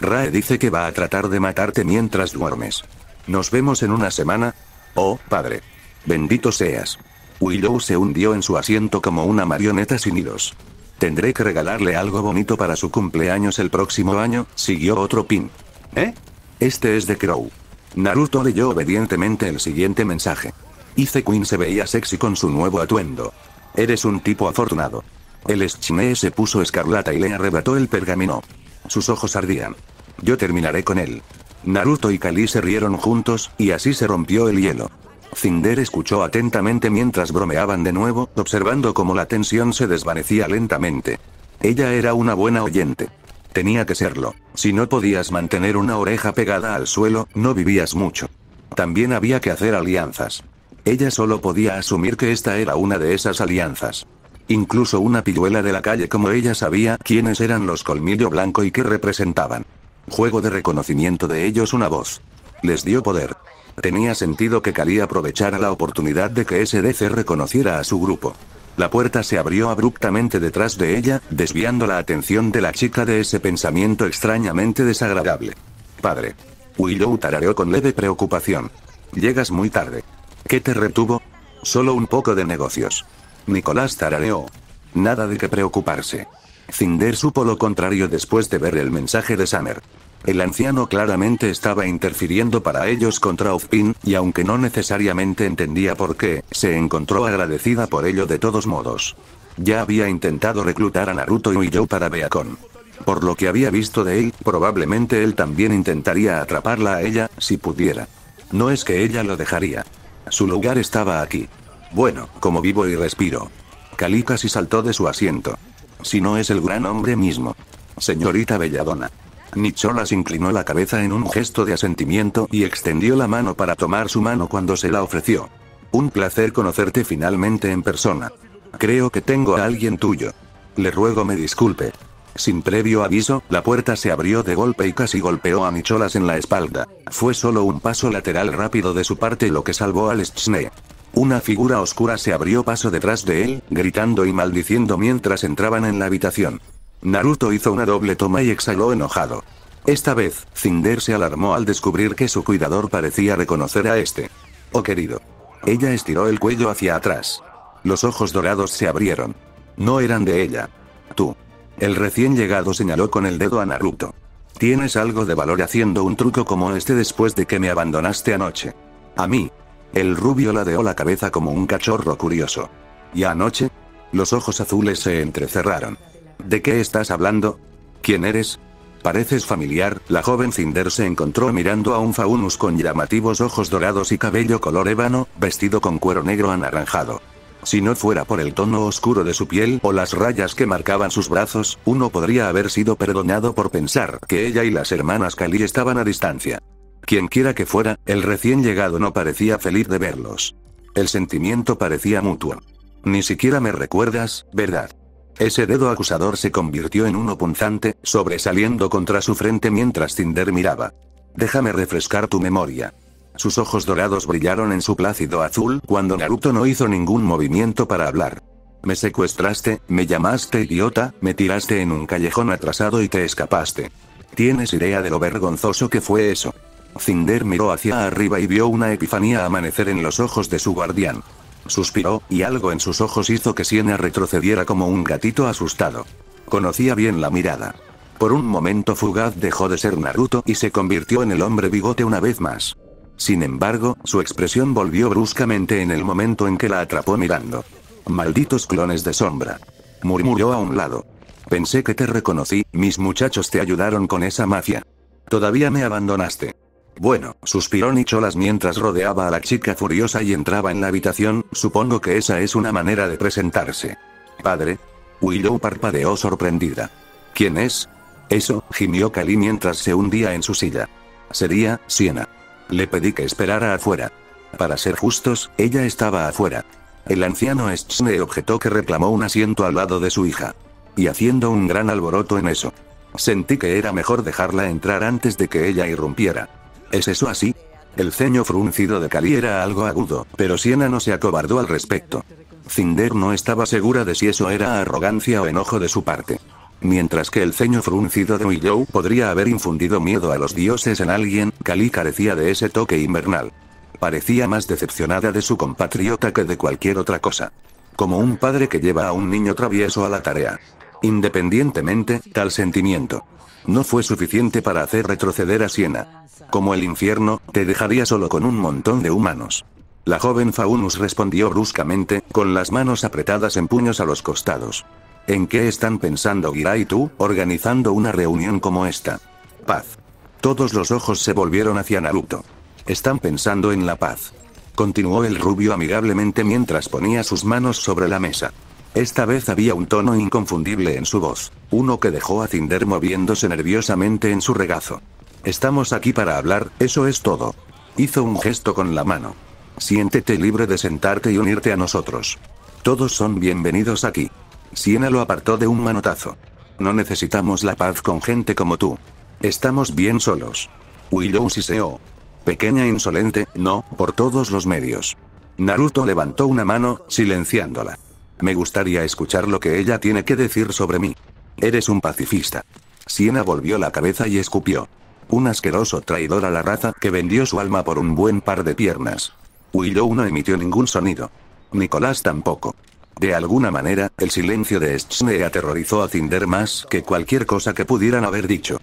Rae dice que va a tratar de matarte mientras duermes. Nos vemos en una semana. Oh, padre. Bendito seas. Willow se hundió en su asiento como una marioneta sin hilos. Tendré que regalarle algo bonito para su cumpleaños el próximo año, siguió otro pin. ¿Eh? Este es de Crow. Naruto leyó obedientemente el siguiente mensaje. Ice Queen se veía sexy con su nuevo atuendo. Eres un tipo afortunado. El eschinee se puso escarlata y le arrebató el pergamino. Sus ojos ardían. Yo terminaré con él. Naruto y Kali se rieron juntos, y así se rompió el hielo. Cinder escuchó atentamente mientras bromeaban de nuevo, observando cómo la tensión se desvanecía lentamente. Ella era una buena oyente. Tenía que serlo. Si no podías mantener una oreja pegada al suelo, no vivías mucho. También había que hacer alianzas. Ella solo podía asumir que esta era una de esas alianzas. Incluso una pilluela de la calle como ella sabía quiénes eran los colmillo blanco y qué representaban. Juego de reconocimiento de ellos una voz. Les dio poder. Tenía sentido que Kali aprovechara la oportunidad de que SDC reconociera a su grupo. La puerta se abrió abruptamente detrás de ella, desviando la atención de la chica de ese pensamiento extrañamente desagradable. Padre. Willow tarareó con leve preocupación. Llegas muy tarde. ¿Qué te retuvo? Solo un poco de negocios. Nicolás tarareó. Nada de qué preocuparse. Cinder supo lo contrario después de ver el mensaje de Summer. El anciano claramente estaba interfiriendo para ellos contra Pin, y aunque no necesariamente entendía por qué, se encontró agradecida por ello de todos modos. Ya había intentado reclutar a Naruto y yo para Beacon. Por lo que había visto de él, probablemente él también intentaría atraparla a ella, si pudiera. No es que ella lo dejaría. Su lugar estaba aquí. Bueno, como vivo y respiro. Kalika casi saltó de su asiento. Si no es el gran hombre mismo. Señorita Belladona. Nicholas inclinó la cabeza en un gesto de asentimiento y extendió la mano para tomar su mano cuando se la ofreció. Un placer conocerte finalmente en persona. Creo que tengo a alguien tuyo. Le ruego me disculpe. Sin previo aviso, la puerta se abrió de golpe y casi golpeó a Nicholas en la espalda. Fue solo un paso lateral rápido de su parte lo que salvó al Schnee. Una figura oscura se abrió paso detrás de él, gritando y maldiciendo mientras entraban en la habitación. Naruto hizo una doble toma y exhaló enojado. Esta vez, Cinder se alarmó al descubrir que su cuidador parecía reconocer a este. Oh querido. Ella estiró el cuello hacia atrás. Los ojos dorados se abrieron. No eran de ella. Tú. El recién llegado señaló con el dedo a Naruto. Tienes algo de valor haciendo un truco como este después de que me abandonaste anoche. A mí, el rubio ladeó la cabeza como un cachorro curioso. ¿Y anoche? Los ojos azules se entrecerraron. ¿De qué estás hablando? ¿Quién eres? Pareces familiar, la joven Cinder se encontró mirando a un faunus con llamativos ojos dorados y cabello color ébano, vestido con cuero negro anaranjado. Si no fuera por el tono oscuro de su piel o las rayas que marcaban sus brazos, uno podría haber sido perdonado por pensar que ella y las hermanas Kali estaban a distancia. Quienquiera que fuera, el recién llegado no parecía feliz de verlos. El sentimiento parecía mutuo. Ni siquiera me recuerdas, ¿verdad? Ese dedo acusador se convirtió en uno punzante, sobresaliendo contra su frente mientras Cinder miraba. Déjame refrescar tu memoria. Sus ojos dorados brillaron en su plácido azul cuando Naruto no hizo ningún movimiento para hablar. Me secuestraste, me llamaste idiota, me tiraste en un callejón atrasado y te escapaste. ¿Tienes idea de lo vergonzoso que fue eso? Cinder miró hacia arriba y vio una epifanía amanecer en los ojos de su guardián. Suspiró, y algo en sus ojos hizo que Siena retrocediera como un gatito asustado. Conocía bien la mirada. Por un momento fugaz dejó de ser Naruto y se convirtió en el hombre bigote una vez más. Sin embargo, su expresión volvió bruscamente en el momento en que la atrapó mirando. Malditos clones de sombra. Murmuró a un lado. Pensé que te reconocí, mis muchachos te ayudaron con esa mafia. Todavía me abandonaste. Bueno, suspiró Nicholas mientras rodeaba a la chica furiosa y entraba en la habitación, supongo que esa es una manera de presentarse. Padre. Willow parpadeó sorprendida. ¿Quién es? Eso, gimió Kali mientras se hundía en su silla. Sería, Siena. Le pedí que esperara afuera. Para ser justos, ella estaba afuera. El anciano Schne objetó que reclamó un asiento al lado de su hija. Y haciendo un gran alboroto en eso. Sentí que era mejor dejarla entrar antes de que ella irrumpiera. ¿Es eso así? El ceño fruncido de Cali era algo agudo, pero Siena no se acobardó al respecto. Cinder no estaba segura de si eso era arrogancia o enojo de su parte. Mientras que el ceño fruncido de Willow podría haber infundido miedo a los dioses en alguien, Kali carecía de ese toque invernal. Parecía más decepcionada de su compatriota que de cualquier otra cosa. Como un padre que lleva a un niño travieso a la tarea. Independientemente, tal sentimiento no fue suficiente para hacer retroceder a Siena como el infierno, te dejaría solo con un montón de humanos. La joven Faunus respondió bruscamente, con las manos apretadas en puños a los costados. ¿En qué están pensando Gira y tú, organizando una reunión como esta? Paz. Todos los ojos se volvieron hacia Naruto. Están pensando en la paz. Continuó el rubio amigablemente mientras ponía sus manos sobre la mesa. Esta vez había un tono inconfundible en su voz, uno que dejó a Cinder moviéndose nerviosamente en su regazo. Estamos aquí para hablar, eso es todo. Hizo un gesto con la mano. Siéntete libre de sentarte y unirte a nosotros. Todos son bienvenidos aquí. Siena lo apartó de un manotazo. No necesitamos la paz con gente como tú. Estamos bien solos. Willow siseó. Pequeña insolente, no, por todos los medios. Naruto levantó una mano, silenciándola. Me gustaría escuchar lo que ella tiene que decir sobre mí. Eres un pacifista. Siena volvió la cabeza y escupió. Un asqueroso traidor a la raza que vendió su alma por un buen par de piernas. Willow no emitió ningún sonido. Nicolás tampoco. De alguna manera, el silencio de Stone aterrorizó a Tinder más que cualquier cosa que pudieran haber dicho.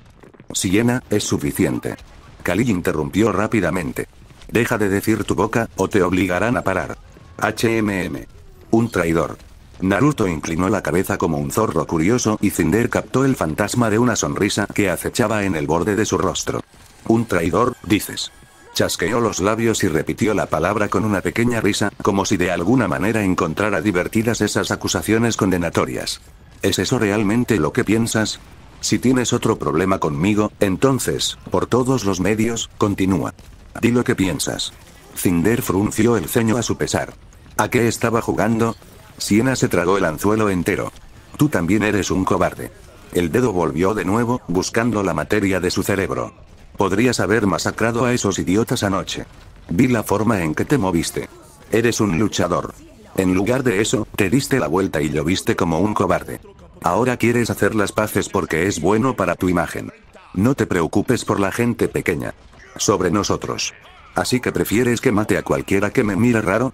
Siena, es suficiente. Kali interrumpió rápidamente. Deja de decir tu boca, o te obligarán a parar. HMM. Un traidor. Naruto inclinó la cabeza como un zorro curioso y Cinder captó el fantasma de una sonrisa que acechaba en el borde de su rostro. Un traidor, dices. Chasqueó los labios y repitió la palabra con una pequeña risa, como si de alguna manera encontrara divertidas esas acusaciones condenatorias. ¿Es eso realmente lo que piensas? Si tienes otro problema conmigo, entonces, por todos los medios, continúa. Di lo que piensas. Cinder frunció el ceño a su pesar. ¿A qué estaba jugando? Siena se tragó el anzuelo entero. Tú también eres un cobarde. El dedo volvió de nuevo, buscando la materia de su cerebro. Podrías haber masacrado a esos idiotas anoche. Vi la forma en que te moviste. Eres un luchador. En lugar de eso, te diste la vuelta y lo viste como un cobarde. Ahora quieres hacer las paces porque es bueno para tu imagen. No te preocupes por la gente pequeña. Sobre nosotros. Así que prefieres que mate a cualquiera que me mire raro?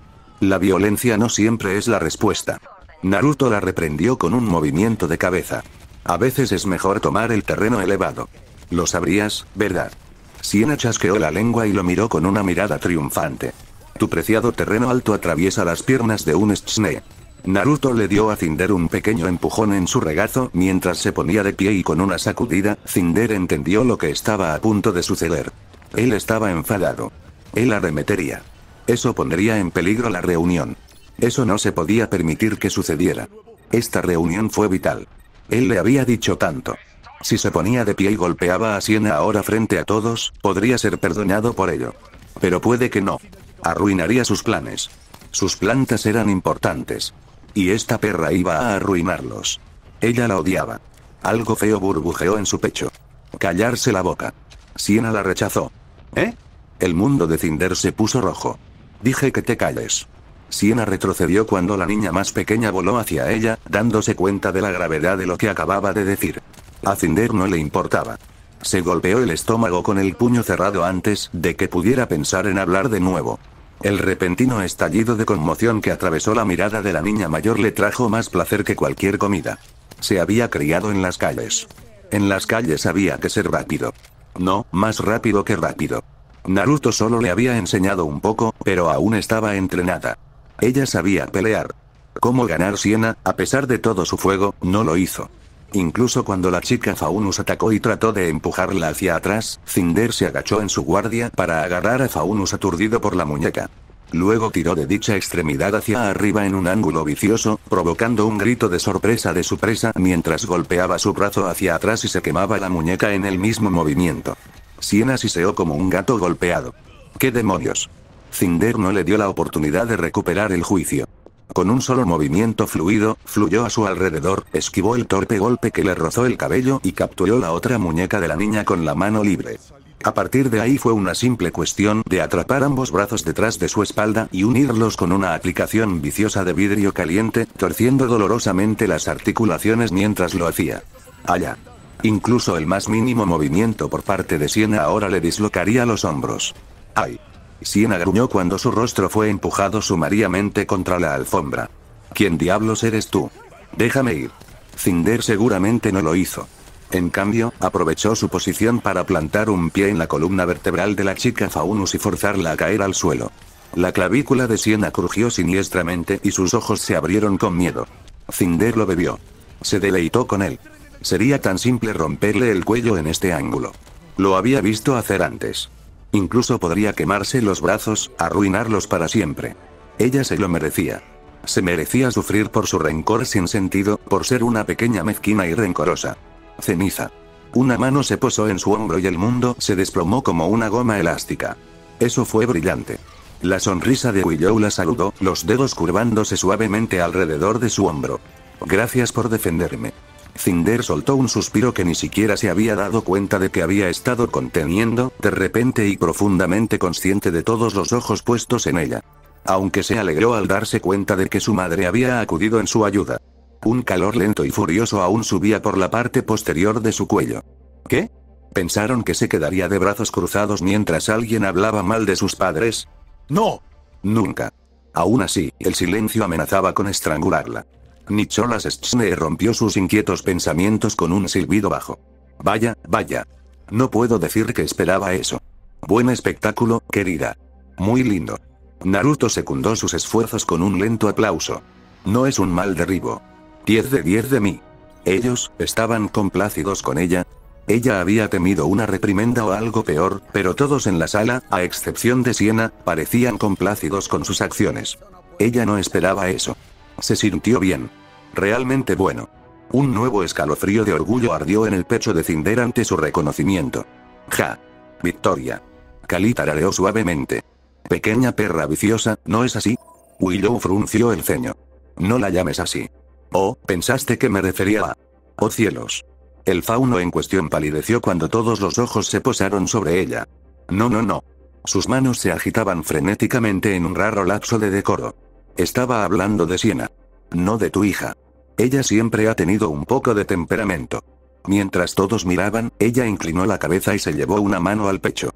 La violencia no siempre es la respuesta. Naruto la reprendió con un movimiento de cabeza. A veces es mejor tomar el terreno elevado. Lo sabrías, ¿verdad? Siena chasqueó la lengua y lo miró con una mirada triunfante. Tu preciado terreno alto atraviesa las piernas de un sne. Naruto le dio a Cinder un pequeño empujón en su regazo mientras se ponía de pie y con una sacudida, Cinder entendió lo que estaba a punto de suceder. Él estaba enfadado. Él arremetería. Eso pondría en peligro la reunión. Eso no se podía permitir que sucediera. Esta reunión fue vital. Él le había dicho tanto. Si se ponía de pie y golpeaba a Siena ahora frente a todos, podría ser perdonado por ello. Pero puede que no. Arruinaría sus planes. Sus plantas eran importantes. Y esta perra iba a arruinarlos. Ella la odiaba. Algo feo burbujeó en su pecho. Callarse la boca. Siena la rechazó. ¿Eh? El mundo de Cinder se puso rojo. Dije que te calles. Siena retrocedió cuando la niña más pequeña voló hacia ella, dándose cuenta de la gravedad de lo que acababa de decir. A Cinder no le importaba. Se golpeó el estómago con el puño cerrado antes de que pudiera pensar en hablar de nuevo. El repentino estallido de conmoción que atravesó la mirada de la niña mayor le trajo más placer que cualquier comida. Se había criado en las calles. En las calles había que ser rápido. No, más rápido que rápido. Naruto solo le había enseñado un poco, pero aún estaba entrenada. Ella sabía pelear. Cómo ganar Siena, a pesar de todo su fuego, no lo hizo. Incluso cuando la chica Faunus atacó y trató de empujarla hacia atrás, Cinder se agachó en su guardia para agarrar a Faunus aturdido por la muñeca. Luego tiró de dicha extremidad hacia arriba en un ángulo vicioso, provocando un grito de sorpresa de su presa mientras golpeaba su brazo hacia atrás y se quemaba la muñeca en el mismo movimiento. Siena siseó como un gato golpeado. ¡Qué demonios! Cinder no le dio la oportunidad de recuperar el juicio. Con un solo movimiento fluido, fluyó a su alrededor, esquivó el torpe golpe que le rozó el cabello y capturó la otra muñeca de la niña con la mano libre. A partir de ahí fue una simple cuestión de atrapar ambos brazos detrás de su espalda y unirlos con una aplicación viciosa de vidrio caliente, torciendo dolorosamente las articulaciones mientras lo hacía. Allá. Incluso el más mínimo movimiento por parte de Siena ahora le dislocaría los hombros. ¡Ay! Siena gruñó cuando su rostro fue empujado sumariamente contra la alfombra. ¿Quién diablos eres tú? Déjame ir. Cinder seguramente no lo hizo. En cambio, aprovechó su posición para plantar un pie en la columna vertebral de la chica Faunus y forzarla a caer al suelo. La clavícula de Siena crujió siniestramente y sus ojos se abrieron con miedo. Cinder lo bebió. Se deleitó con él. Sería tan simple romperle el cuello en este ángulo. Lo había visto hacer antes. Incluso podría quemarse los brazos, arruinarlos para siempre. Ella se lo merecía. Se merecía sufrir por su rencor sin sentido, por ser una pequeña mezquina y rencorosa. Ceniza. Una mano se posó en su hombro y el mundo se desplomó como una goma elástica. Eso fue brillante. La sonrisa de Willow la saludó, los dedos curvándose suavemente alrededor de su hombro. Gracias por defenderme. Cinder soltó un suspiro que ni siquiera se había dado cuenta de que había estado conteniendo, de repente y profundamente consciente de todos los ojos puestos en ella. Aunque se alegró al darse cuenta de que su madre había acudido en su ayuda. Un calor lento y furioso aún subía por la parte posterior de su cuello. ¿Qué? Pensaron que se quedaría de brazos cruzados mientras alguien hablaba mal de sus padres. No. Nunca. Aún así, el silencio amenazaba con estrangularla. Nicholas Schneer rompió sus inquietos pensamientos con un silbido bajo. Vaya, vaya. No puedo decir que esperaba eso. Buen espectáculo, querida. Muy lindo. Naruto secundó sus esfuerzos con un lento aplauso. No es un mal derribo. 10 de 10 de mí. Ellos, estaban complácidos con ella. Ella había temido una reprimenda o algo peor, pero todos en la sala, a excepción de Siena, parecían complácidos con sus acciones. Ella no esperaba eso. Se sintió bien. Realmente bueno. Un nuevo escalofrío de orgullo ardió en el pecho de Cinder ante su reconocimiento. ¡Ja! Victoria. Cali tarareó suavemente. Pequeña perra viciosa, ¿no es así? Willow frunció el ceño. No la llames así. Oh, pensaste que me refería a... Oh cielos. El fauno en cuestión palideció cuando todos los ojos se posaron sobre ella. No, no, no. Sus manos se agitaban frenéticamente en un raro lapso de decoro. Estaba hablando de Siena. No de tu hija. Ella siempre ha tenido un poco de temperamento. Mientras todos miraban, ella inclinó la cabeza y se llevó una mano al pecho.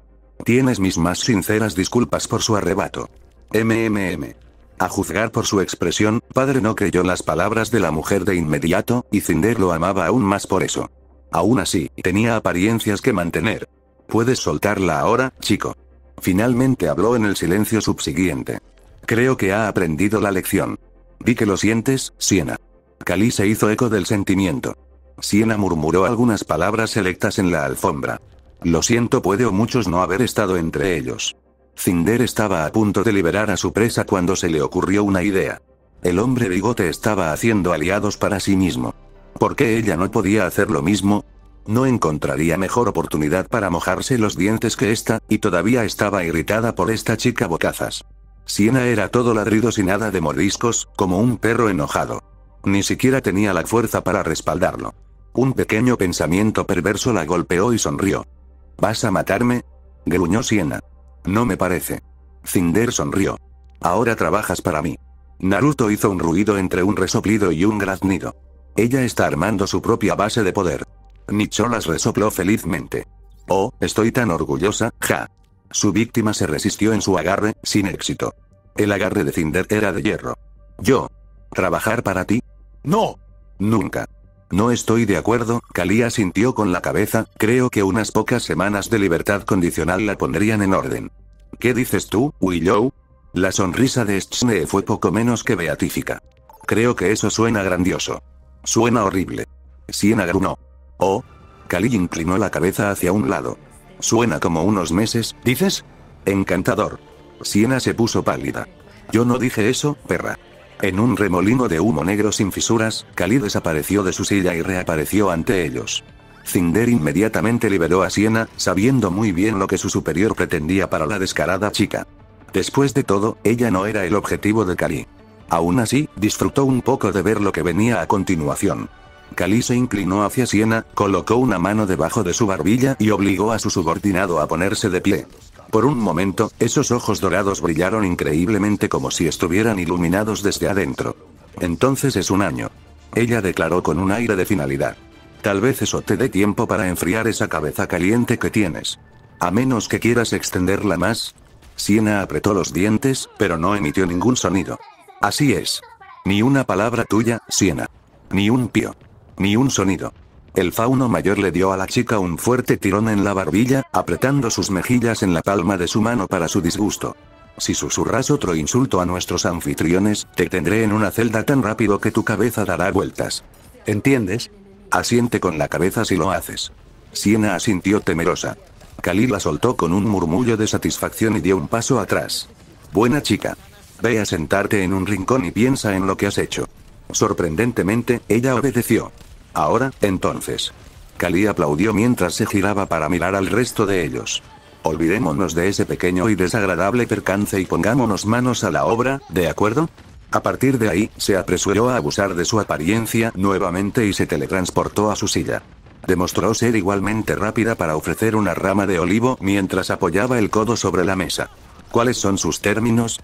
Tienes mis más sinceras disculpas por su arrebato. MMM. A juzgar por su expresión, padre no creyó las palabras de la mujer de inmediato, y Cinder lo amaba aún más por eso. Aún así, tenía apariencias que mantener. Puedes soltarla ahora, chico. Finalmente habló en el silencio subsiguiente. Creo que ha aprendido la lección. Vi que lo sientes, Siena. Cali se hizo eco del sentimiento. Siena murmuró algunas palabras selectas en la alfombra. Lo siento, puede o muchos no haber estado entre ellos. Cinder estaba a punto de liberar a su presa cuando se le ocurrió una idea. El hombre bigote estaba haciendo aliados para sí mismo. ¿Por qué ella no podía hacer lo mismo? No encontraría mejor oportunidad para mojarse los dientes que esta, y todavía estaba irritada por esta chica bocazas. Siena era todo ladrido y nada de mordiscos, como un perro enojado. Ni siquiera tenía la fuerza para respaldarlo. Un pequeño pensamiento perverso la golpeó y sonrió. ¿Vas a matarme? gruñó Siena. No me parece. Cinder sonrió. Ahora trabajas para mí. Naruto hizo un ruido entre un resoplido y un graznido. Ella está armando su propia base de poder. Nicholas resopló felizmente. Oh, estoy tan orgullosa, ja. Su víctima se resistió en su agarre, sin éxito. El agarre de Cinder era de hierro. Yo. ¿Trabajar para ti? No. Nunca. No estoy de acuerdo, Kalia sintió con la cabeza, creo que unas pocas semanas de libertad condicional la pondrían en orden. ¿Qué dices tú, Willow? La sonrisa de Schnee fue poco menos que beatífica. Creo que eso suena grandioso. Suena horrible. Sien no. Oh. Kali inclinó la cabeza hacia un lado. Suena como unos meses, dices. Encantador. Siena se puso pálida. Yo no dije eso, perra. En un remolino de humo negro sin fisuras, Kali desapareció de su silla y reapareció ante ellos. Cinder inmediatamente liberó a Siena, sabiendo muy bien lo que su superior pretendía para la descarada chica. Después de todo, ella no era el objetivo de Kali. Aún así, disfrutó un poco de ver lo que venía a continuación. Kali se inclinó hacia Siena, colocó una mano debajo de su barbilla y obligó a su subordinado a ponerse de pie. Por un momento, esos ojos dorados brillaron increíblemente como si estuvieran iluminados desde adentro. Entonces es un año. Ella declaró con un aire de finalidad. Tal vez eso te dé tiempo para enfriar esa cabeza caliente que tienes. A menos que quieras extenderla más. Siena apretó los dientes, pero no emitió ningún sonido. Así es. Ni una palabra tuya, Siena. Ni un pío. Ni un sonido. El fauno mayor le dio a la chica un fuerte tirón en la barbilla, apretando sus mejillas en la palma de su mano para su disgusto. Si susurras otro insulto a nuestros anfitriones, te tendré en una celda tan rápido que tu cabeza dará vueltas. ¿Entiendes? Asiente con la cabeza si lo haces. Siena asintió temerosa. Cali la soltó con un murmullo de satisfacción y dio un paso atrás. Buena chica. Ve a sentarte en un rincón y piensa en lo que has hecho. Sorprendentemente, ella obedeció. Ahora, entonces. Cali aplaudió mientras se giraba para mirar al resto de ellos. Olvidémonos de ese pequeño y desagradable percance y pongámonos manos a la obra, ¿de acuerdo? A partir de ahí, se apresuró a abusar de su apariencia nuevamente y se teletransportó a su silla. Demostró ser igualmente rápida para ofrecer una rama de olivo mientras apoyaba el codo sobre la mesa. ¿Cuáles son sus términos?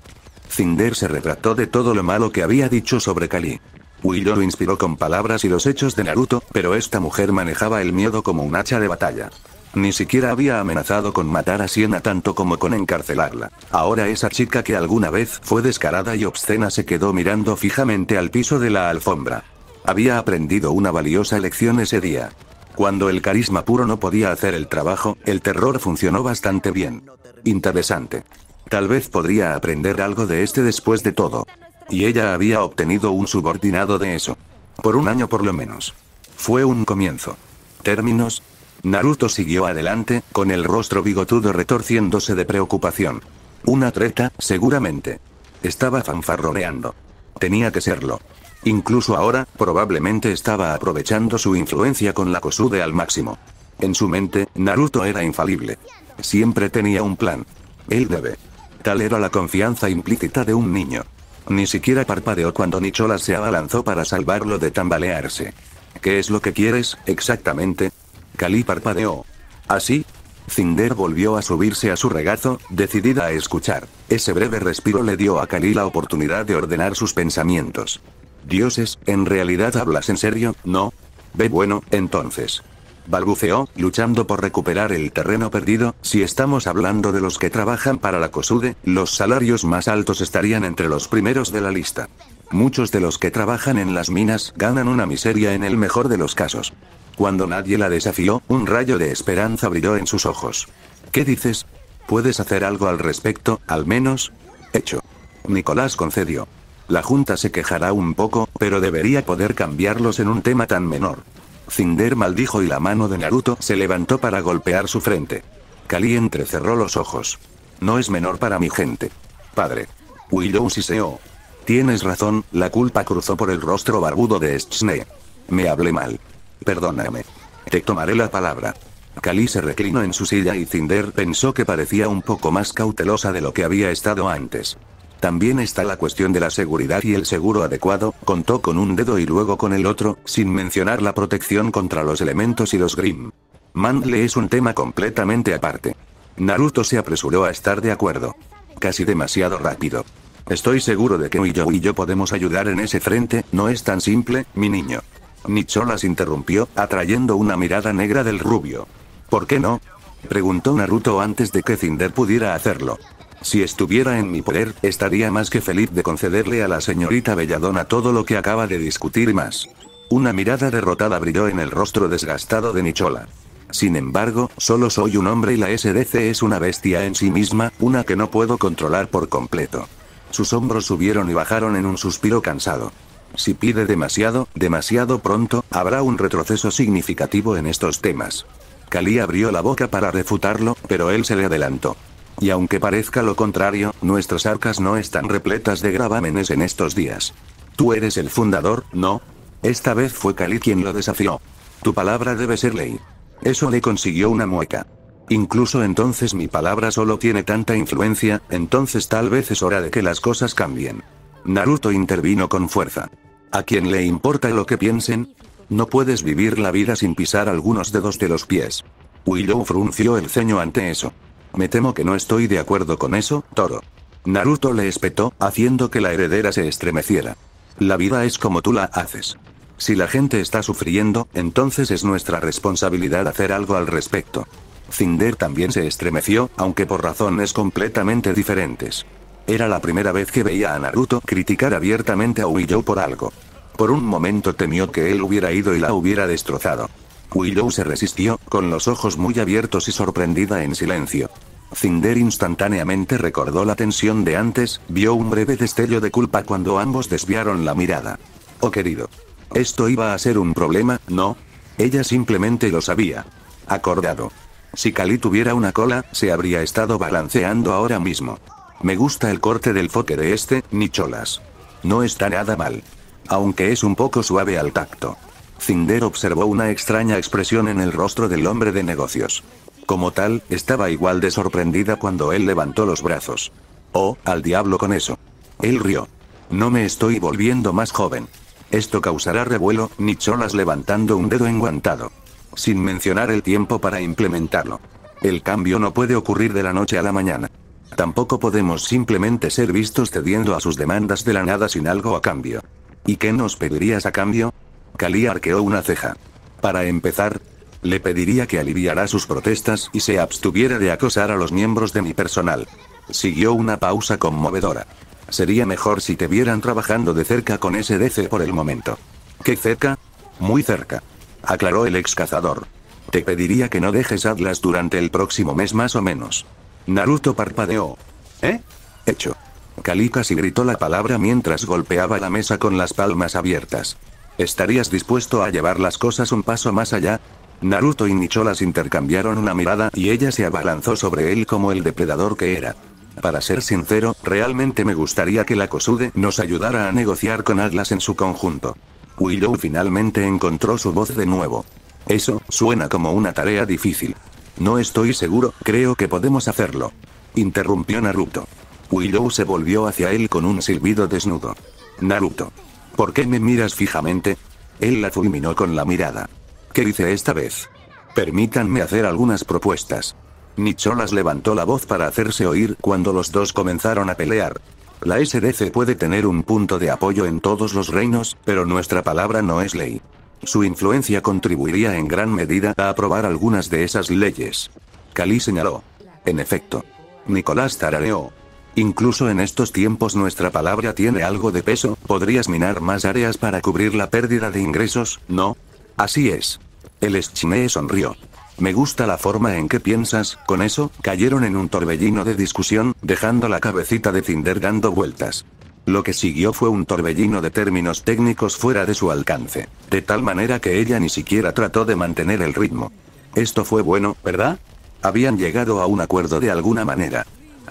Cinder se retrató de todo lo malo que había dicho sobre Cali. Uiro lo inspiró con palabras y los hechos de Naruto, pero esta mujer manejaba el miedo como un hacha de batalla. Ni siquiera había amenazado con matar a Siena tanto como con encarcelarla. Ahora esa chica que alguna vez fue descarada y obscena se quedó mirando fijamente al piso de la alfombra. Había aprendido una valiosa lección ese día. Cuando el carisma puro no podía hacer el trabajo, el terror funcionó bastante bien. Interesante. Tal vez podría aprender algo de este después de todo. Y ella había obtenido un subordinado de eso. Por un año por lo menos. Fue un comienzo. Términos. Naruto siguió adelante, con el rostro bigotudo retorciéndose de preocupación. Una treta, seguramente. Estaba fanfarroneando. Tenía que serlo. Incluso ahora, probablemente estaba aprovechando su influencia con la Kosude al máximo. En su mente, Naruto era infalible. Siempre tenía un plan. Él debe. Tal era la confianza implícita de un niño. Ni siquiera parpadeó cuando Nicholas se abalanzó para salvarlo de tambalearse. ¿Qué es lo que quieres, exactamente? Kali parpadeó. ¿Así? Cinder volvió a subirse a su regazo, decidida a escuchar. Ese breve respiro le dio a Kali la oportunidad de ordenar sus pensamientos. Dioses, ¿en realidad hablas en serio? No. Ve bueno, entonces balbuceó, luchando por recuperar el terreno perdido, si estamos hablando de los que trabajan para la COSUDE, los salarios más altos estarían entre los primeros de la lista. Muchos de los que trabajan en las minas ganan una miseria en el mejor de los casos. Cuando nadie la desafió, un rayo de esperanza brilló en sus ojos. ¿Qué dices? ¿Puedes hacer algo al respecto, al menos? Hecho. Nicolás concedió. La Junta se quejará un poco, pero debería poder cambiarlos en un tema tan menor. Cinder maldijo y la mano de Naruto se levantó para golpear su frente. Kali entrecerró los ojos. No es menor para mi gente. Padre. Willow siseó. Tienes razón, la culpa cruzó por el rostro barbudo de Snee. Me hablé mal. Perdóname. Te tomaré la palabra. Kali se reclinó en su silla y Cinder pensó que parecía un poco más cautelosa de lo que había estado antes. También está la cuestión de la seguridad y el seguro adecuado, contó con un dedo y luego con el otro, sin mencionar la protección contra los elementos y los Grimm. Mantle es un tema completamente aparte. Naruto se apresuró a estar de acuerdo. Casi demasiado rápido. Estoy seguro de que Uyo y yo podemos ayudar en ese frente, no es tan simple, mi niño. Nicholas interrumpió, atrayendo una mirada negra del rubio. ¿Por qué no? Preguntó Naruto antes de que Cinder pudiera hacerlo. Si estuviera en mi poder, estaría más que feliz de concederle a la señorita Belladona todo lo que acaba de discutir más. Una mirada derrotada brilló en el rostro desgastado de Nichola. Sin embargo, solo soy un hombre y la SDC es una bestia en sí misma, una que no puedo controlar por completo. Sus hombros subieron y bajaron en un suspiro cansado. Si pide demasiado, demasiado pronto, habrá un retroceso significativo en estos temas. Cali abrió la boca para refutarlo, pero él se le adelantó. Y aunque parezca lo contrario, nuestras arcas no están repletas de gravámenes en estos días. Tú eres el fundador, ¿no? Esta vez fue Kali quien lo desafió. Tu palabra debe ser ley. Eso le consiguió una mueca. Incluso entonces mi palabra solo tiene tanta influencia, entonces tal vez es hora de que las cosas cambien. Naruto intervino con fuerza. ¿A quién le importa lo que piensen? No puedes vivir la vida sin pisar algunos dedos de los pies. Willow frunció el ceño ante eso. Me temo que no estoy de acuerdo con eso, Toro. Naruto le espetó, haciendo que la heredera se estremeciera. La vida es como tú la haces. Si la gente está sufriendo, entonces es nuestra responsabilidad hacer algo al respecto. Cinder también se estremeció, aunque por razones completamente diferentes. Era la primera vez que veía a Naruto criticar abiertamente a Uyo por algo. Por un momento temió que él hubiera ido y la hubiera destrozado. Willow se resistió, con los ojos muy abiertos y sorprendida en silencio. Cinder instantáneamente recordó la tensión de antes, vio un breve destello de culpa cuando ambos desviaron la mirada. Oh querido. Esto iba a ser un problema, ¿no? Ella simplemente lo sabía. Acordado. Si Kali tuviera una cola, se habría estado balanceando ahora mismo. Me gusta el corte del foque de este, Nicholas. No está nada mal. Aunque es un poco suave al tacto. Cinder observó una extraña expresión en el rostro del hombre de negocios. Como tal, estaba igual de sorprendida cuando él levantó los brazos. Oh, al diablo con eso. Él rió. No me estoy volviendo más joven. Esto causará revuelo, Nicholas levantando un dedo enguantado. Sin mencionar el tiempo para implementarlo. El cambio no puede ocurrir de la noche a la mañana. Tampoco podemos simplemente ser vistos cediendo a sus demandas de la nada sin algo a cambio. ¿Y qué nos pedirías a cambio? Kali arqueó una ceja. Para empezar, le pediría que aliviara sus protestas y se abstuviera de acosar a los miembros de mi personal. Siguió una pausa conmovedora. Sería mejor si te vieran trabajando de cerca con SDC por el momento. ¿Qué cerca? Muy cerca. Aclaró el ex cazador. Te pediría que no dejes Atlas durante el próximo mes más o menos. Naruto parpadeó. ¿Eh? Hecho. Kali casi gritó la palabra mientras golpeaba la mesa con las palmas abiertas. ¿Estarías dispuesto a llevar las cosas un paso más allá? Naruto y Nicholas intercambiaron una mirada y ella se abalanzó sobre él como el depredador que era. Para ser sincero, realmente me gustaría que la Kosude nos ayudara a negociar con Atlas en su conjunto. Willow finalmente encontró su voz de nuevo. Eso, suena como una tarea difícil. No estoy seguro, creo que podemos hacerlo. Interrumpió Naruto. Willow se volvió hacia él con un silbido desnudo. Naruto. ¿Por qué me miras fijamente? Él la fulminó con la mirada. ¿Qué dice esta vez? Permítanme hacer algunas propuestas. Nicholas levantó la voz para hacerse oír cuando los dos comenzaron a pelear. La SDC puede tener un punto de apoyo en todos los reinos, pero nuestra palabra no es ley. Su influencia contribuiría en gran medida a aprobar algunas de esas leyes. Cali señaló. En efecto. Nicolás tarareó. Incluso en estos tiempos nuestra palabra tiene algo de peso, podrías minar más áreas para cubrir la pérdida de ingresos, ¿no? Así es. El Schnee sonrió. Me gusta la forma en que piensas, con eso, cayeron en un torbellino de discusión, dejando la cabecita de Cinder dando vueltas. Lo que siguió fue un torbellino de términos técnicos fuera de su alcance, de tal manera que ella ni siquiera trató de mantener el ritmo. Esto fue bueno, ¿verdad? Habían llegado a un acuerdo de alguna manera.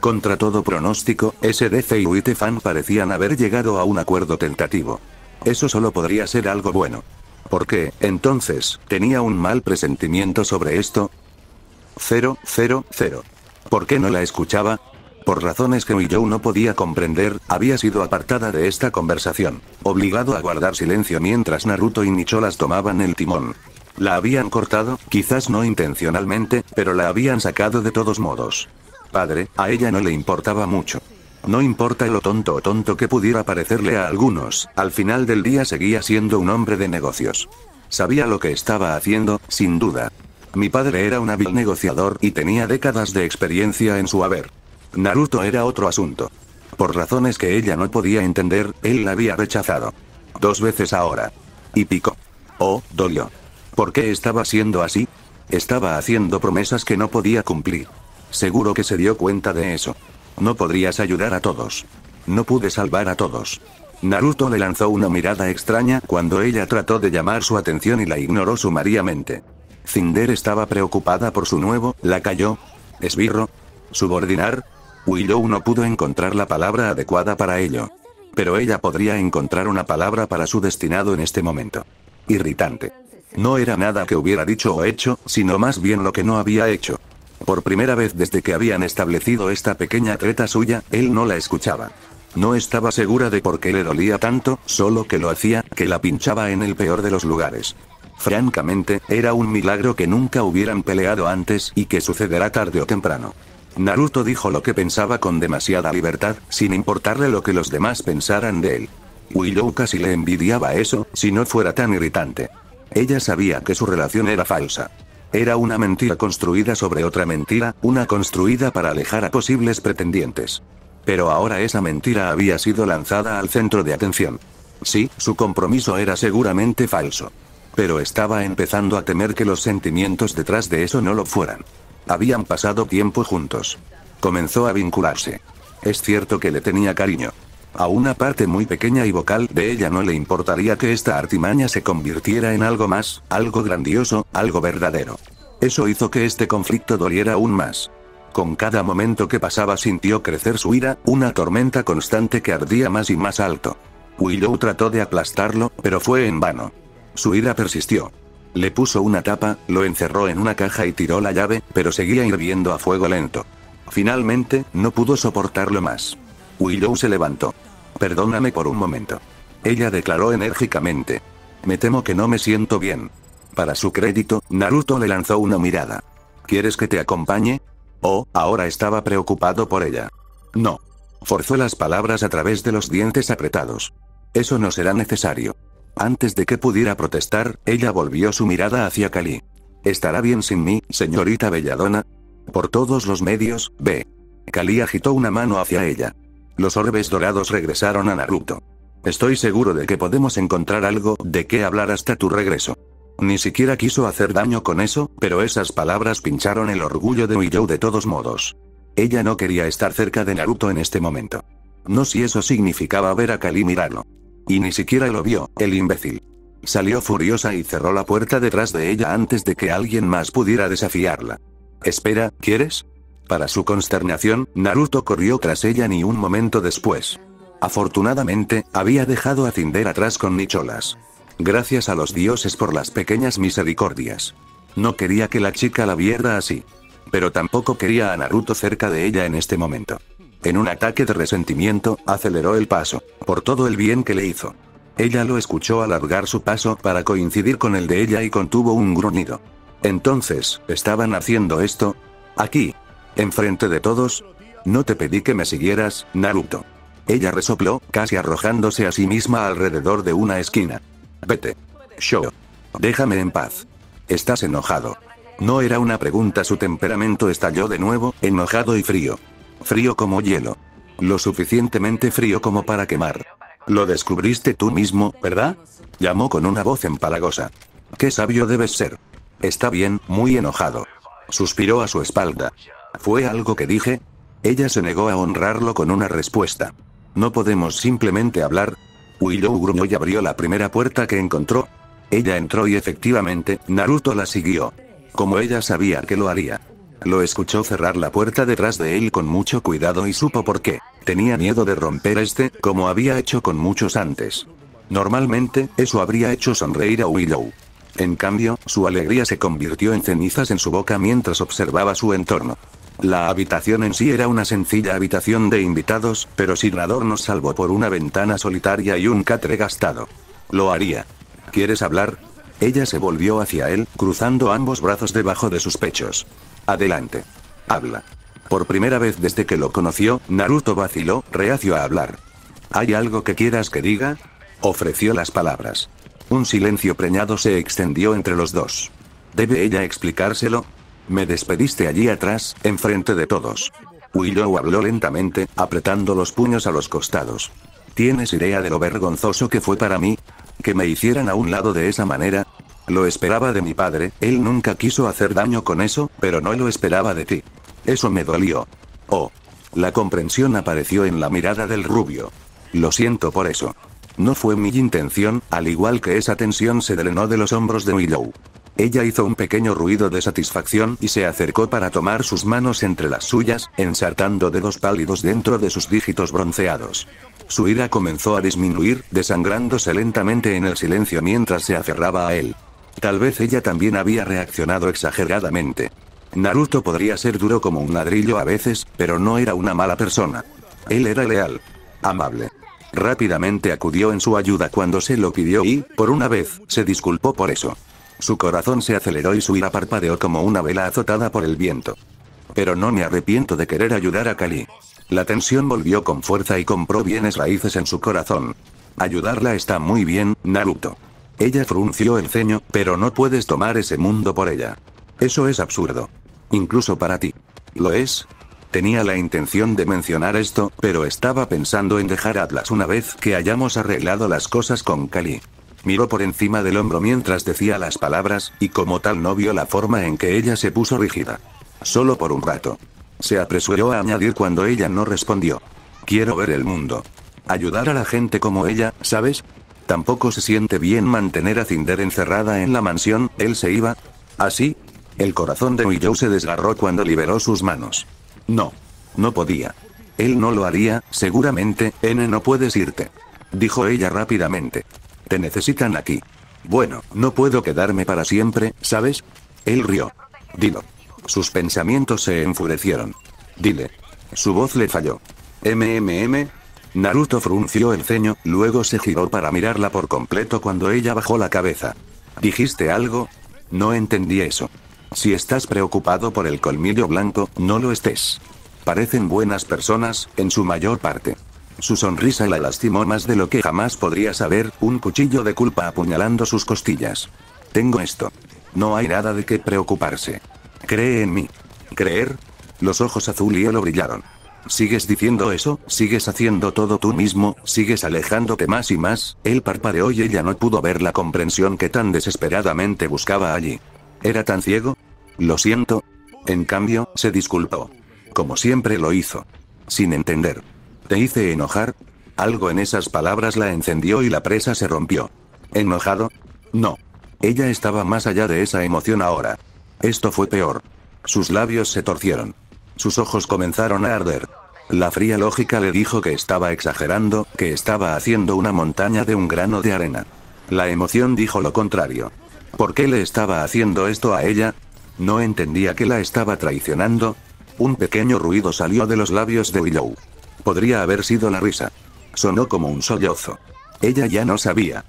Contra todo pronóstico, SDC y Uitefan parecían haber llegado a un acuerdo tentativo. Eso solo podría ser algo bueno. ¿Por qué, entonces, tenía un mal presentimiento sobre esto? 0, 0, 0. ¿Por qué no la escuchaba? Por razones que yo no podía comprender, había sido apartada de esta conversación, obligado a guardar silencio mientras Naruto y Nicholas tomaban el timón. La habían cortado, quizás no intencionalmente, pero la habían sacado de todos modos padre, a ella no le importaba mucho. No importa lo tonto o tonto que pudiera parecerle a algunos, al final del día seguía siendo un hombre de negocios. Sabía lo que estaba haciendo, sin duda. Mi padre era un hábil negociador y tenía décadas de experiencia en su haber. Naruto era otro asunto. Por razones que ella no podía entender, él la había rechazado. Dos veces ahora. Y pico, Oh, dolió. ¿Por qué estaba siendo así? Estaba haciendo promesas que no podía cumplir. Seguro que se dio cuenta de eso. No podrías ayudar a todos. No pude salvar a todos. Naruto le lanzó una mirada extraña cuando ella trató de llamar su atención y la ignoró sumariamente. Cinder estaba preocupada por su nuevo, la cayó. Esbirro. Subordinar. Willow no pudo encontrar la palabra adecuada para ello. Pero ella podría encontrar una palabra para su destinado en este momento. Irritante. No era nada que hubiera dicho o hecho, sino más bien lo que no había hecho. Por primera vez desde que habían establecido esta pequeña treta suya, él no la escuchaba. No estaba segura de por qué le dolía tanto, solo que lo hacía, que la pinchaba en el peor de los lugares. Francamente, era un milagro que nunca hubieran peleado antes y que sucederá tarde o temprano. Naruto dijo lo que pensaba con demasiada libertad, sin importarle lo que los demás pensaran de él. Willow casi le envidiaba eso, si no fuera tan irritante. Ella sabía que su relación era falsa. Era una mentira construida sobre otra mentira, una construida para alejar a posibles pretendientes. Pero ahora esa mentira había sido lanzada al centro de atención. Sí, su compromiso era seguramente falso. Pero estaba empezando a temer que los sentimientos detrás de eso no lo fueran. Habían pasado tiempo juntos. Comenzó a vincularse. Es cierto que le tenía cariño. A una parte muy pequeña y vocal de ella no le importaría que esta artimaña se convirtiera en algo más, algo grandioso, algo verdadero. Eso hizo que este conflicto doliera aún más. Con cada momento que pasaba sintió crecer su ira, una tormenta constante que ardía más y más alto. Willow trató de aplastarlo, pero fue en vano. Su ira persistió. Le puso una tapa, lo encerró en una caja y tiró la llave, pero seguía hirviendo a fuego lento. Finalmente, no pudo soportarlo más. Willow se levantó. Perdóname por un momento. Ella declaró enérgicamente. Me temo que no me siento bien. Para su crédito, Naruto le lanzó una mirada. ¿Quieres que te acompañe? Oh, ahora estaba preocupado por ella. No. Forzó las palabras a través de los dientes apretados. Eso no será necesario. Antes de que pudiera protestar, ella volvió su mirada hacia Kali. ¿Estará bien sin mí, señorita Belladona? Por todos los medios, ve. Kali agitó una mano hacia ella. Los orbes dorados regresaron a Naruto. Estoy seguro de que podemos encontrar algo de qué hablar hasta tu regreso. Ni siquiera quiso hacer daño con eso, pero esas palabras pincharon el orgullo de Uyou de todos modos. Ella no quería estar cerca de Naruto en este momento. No si eso significaba ver a Kali mirarlo. Y ni siquiera lo vio, el imbécil. Salió furiosa y cerró la puerta detrás de ella antes de que alguien más pudiera desafiarla. Espera, ¿quieres? Para su consternación, Naruto corrió tras ella ni un momento después. Afortunadamente, había dejado a Cinder atrás con nicholas. Gracias a los dioses por las pequeñas misericordias. No quería que la chica la viera así. Pero tampoco quería a Naruto cerca de ella en este momento. En un ataque de resentimiento, aceleró el paso, por todo el bien que le hizo. Ella lo escuchó alargar su paso para coincidir con el de ella y contuvo un gruñido. Entonces, ¿estaban haciendo esto? Aquí, Enfrente de todos. No te pedí que me siguieras, Naruto. Ella resopló, casi arrojándose a sí misma alrededor de una esquina. Vete. Show. Déjame en paz. Estás enojado. No era una pregunta, su temperamento estalló de nuevo, enojado y frío. Frío como hielo. Lo suficientemente frío como para quemar. Lo descubriste tú mismo, ¿verdad? Llamó con una voz empalagosa. Qué sabio debes ser. Está bien, muy enojado. Suspiró a su espalda. ¿Fue algo que dije? Ella se negó a honrarlo con una respuesta. No podemos simplemente hablar. Willow gruñó y abrió la primera puerta que encontró. Ella entró y efectivamente, Naruto la siguió. Como ella sabía que lo haría. Lo escuchó cerrar la puerta detrás de él con mucho cuidado y supo por qué. Tenía miedo de romper este, como había hecho con muchos antes. Normalmente, eso habría hecho sonreír a Willow. En cambio, su alegría se convirtió en cenizas en su boca mientras observaba su entorno. La habitación en sí era una sencilla habitación de invitados, pero sin nos salvó por una ventana solitaria y un catre gastado. Lo haría. ¿Quieres hablar? Ella se volvió hacia él, cruzando ambos brazos debajo de sus pechos. Adelante. Habla. Por primera vez desde que lo conoció, Naruto vaciló, reacio a hablar. ¿Hay algo que quieras que diga? Ofreció las palabras. Un silencio preñado se extendió entre los dos. ¿Debe ella explicárselo? Me despediste allí atrás, enfrente de todos. Willow habló lentamente, apretando los puños a los costados. ¿Tienes idea de lo vergonzoso que fue para mí? Que me hicieran a un lado de esa manera. Lo esperaba de mi padre, él nunca quiso hacer daño con eso, pero no lo esperaba de ti. Eso me dolió. Oh. La comprensión apareció en la mirada del rubio. Lo siento por eso. No fue mi intención, al igual que esa tensión se drenó de los hombros de Willow. Ella hizo un pequeño ruido de satisfacción y se acercó para tomar sus manos entre las suyas, ensartando dedos pálidos dentro de sus dígitos bronceados. Su ira comenzó a disminuir, desangrándose lentamente en el silencio mientras se aferraba a él. Tal vez ella también había reaccionado exageradamente. Naruto podría ser duro como un ladrillo a veces, pero no era una mala persona. Él era leal. Amable. Rápidamente acudió en su ayuda cuando se lo pidió y, por una vez, se disculpó por eso. Su corazón se aceleró y su ira parpadeó como una vela azotada por el viento. Pero no me arrepiento de querer ayudar a Kali. La tensión volvió con fuerza y compró bienes raíces en su corazón. Ayudarla está muy bien, Naruto. Ella frunció el ceño, pero no puedes tomar ese mundo por ella. Eso es absurdo. Incluso para ti. ¿Lo es? Tenía la intención de mencionar esto, pero estaba pensando en dejar Atlas una vez que hayamos arreglado las cosas con Kali. Miró por encima del hombro mientras decía las palabras, y como tal no vio la forma en que ella se puso rígida. Solo por un rato. Se apresuró a añadir cuando ella no respondió. Quiero ver el mundo. Ayudar a la gente como ella, ¿sabes? Tampoco se siente bien mantener a Cinder encerrada en la mansión, él se iba. Así. El corazón de Joe se desgarró cuando liberó sus manos. No. No podía. Él no lo haría, seguramente, N no puedes irte. Dijo ella rápidamente. Te necesitan aquí. Bueno, no puedo quedarme para siempre, ¿sabes? Él rió. Dilo. Sus pensamientos se enfurecieron. Dile. Su voz le falló. MMM. Naruto frunció el ceño, luego se giró para mirarla por completo cuando ella bajó la cabeza. ¿Dijiste algo? No entendí eso. Si estás preocupado por el colmillo blanco, no lo estés. Parecen buenas personas, en su mayor parte. Su sonrisa la lastimó más de lo que jamás podría saber, un cuchillo de culpa apuñalando sus costillas. Tengo esto. No hay nada de qué preocuparse. Cree en mí. ¿Creer? Los ojos azul y hielo brillaron. ¿Sigues diciendo eso? ¿Sigues haciendo todo tú mismo? ¿Sigues alejándote más y más? Él parpadeó y ella no pudo ver la comprensión que tan desesperadamente buscaba allí. ¿Era tan ciego? Lo siento. En cambio, se disculpó. Como siempre lo hizo. Sin entender hice enojar? Algo en esas palabras la encendió y la presa se rompió. ¿Enojado? No. Ella estaba más allá de esa emoción ahora. Esto fue peor. Sus labios se torcieron. Sus ojos comenzaron a arder. La fría lógica le dijo que estaba exagerando, que estaba haciendo una montaña de un grano de arena. La emoción dijo lo contrario. ¿Por qué le estaba haciendo esto a ella? ¿No entendía que la estaba traicionando? Un pequeño ruido salió de los labios de Willow. Podría haber sido la risa. Sonó como un sollozo. Ella ya no sabía.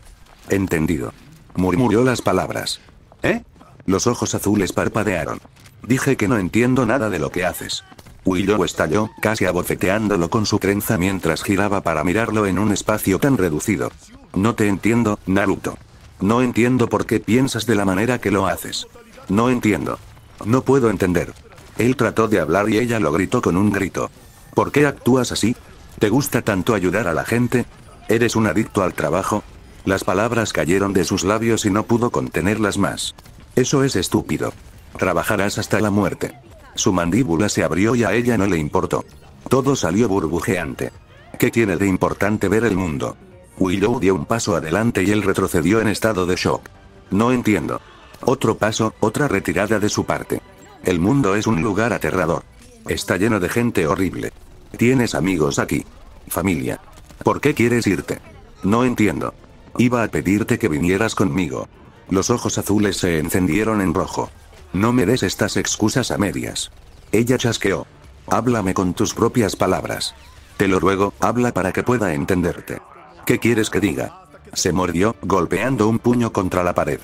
Entendido. Murmuró las palabras. ¿Eh? Los ojos azules parpadearon. Dije que no entiendo nada de lo que haces. o estalló, casi abofeteándolo con su trenza mientras giraba para mirarlo en un espacio tan reducido. No te entiendo, Naruto. No entiendo por qué piensas de la manera que lo haces. No entiendo. No puedo entender. Él trató de hablar y ella lo gritó con un grito. ¿Por qué actúas así? ¿Te gusta tanto ayudar a la gente? ¿Eres un adicto al trabajo? Las palabras cayeron de sus labios y no pudo contenerlas más. Eso es estúpido. Trabajarás hasta la muerte. Su mandíbula se abrió y a ella no le importó. Todo salió burbujeante. ¿Qué tiene de importante ver el mundo? Willow dio un paso adelante y él retrocedió en estado de shock. No entiendo. Otro paso, otra retirada de su parte. El mundo es un lugar aterrador. Está lleno de gente horrible. Tienes amigos aquí. Familia. ¿Por qué quieres irte? No entiendo. Iba a pedirte que vinieras conmigo. Los ojos azules se encendieron en rojo. No me des estas excusas a medias. Ella chasqueó. Háblame con tus propias palabras. Te lo ruego, habla para que pueda entenderte. ¿Qué quieres que diga? Se mordió, golpeando un puño contra la pared.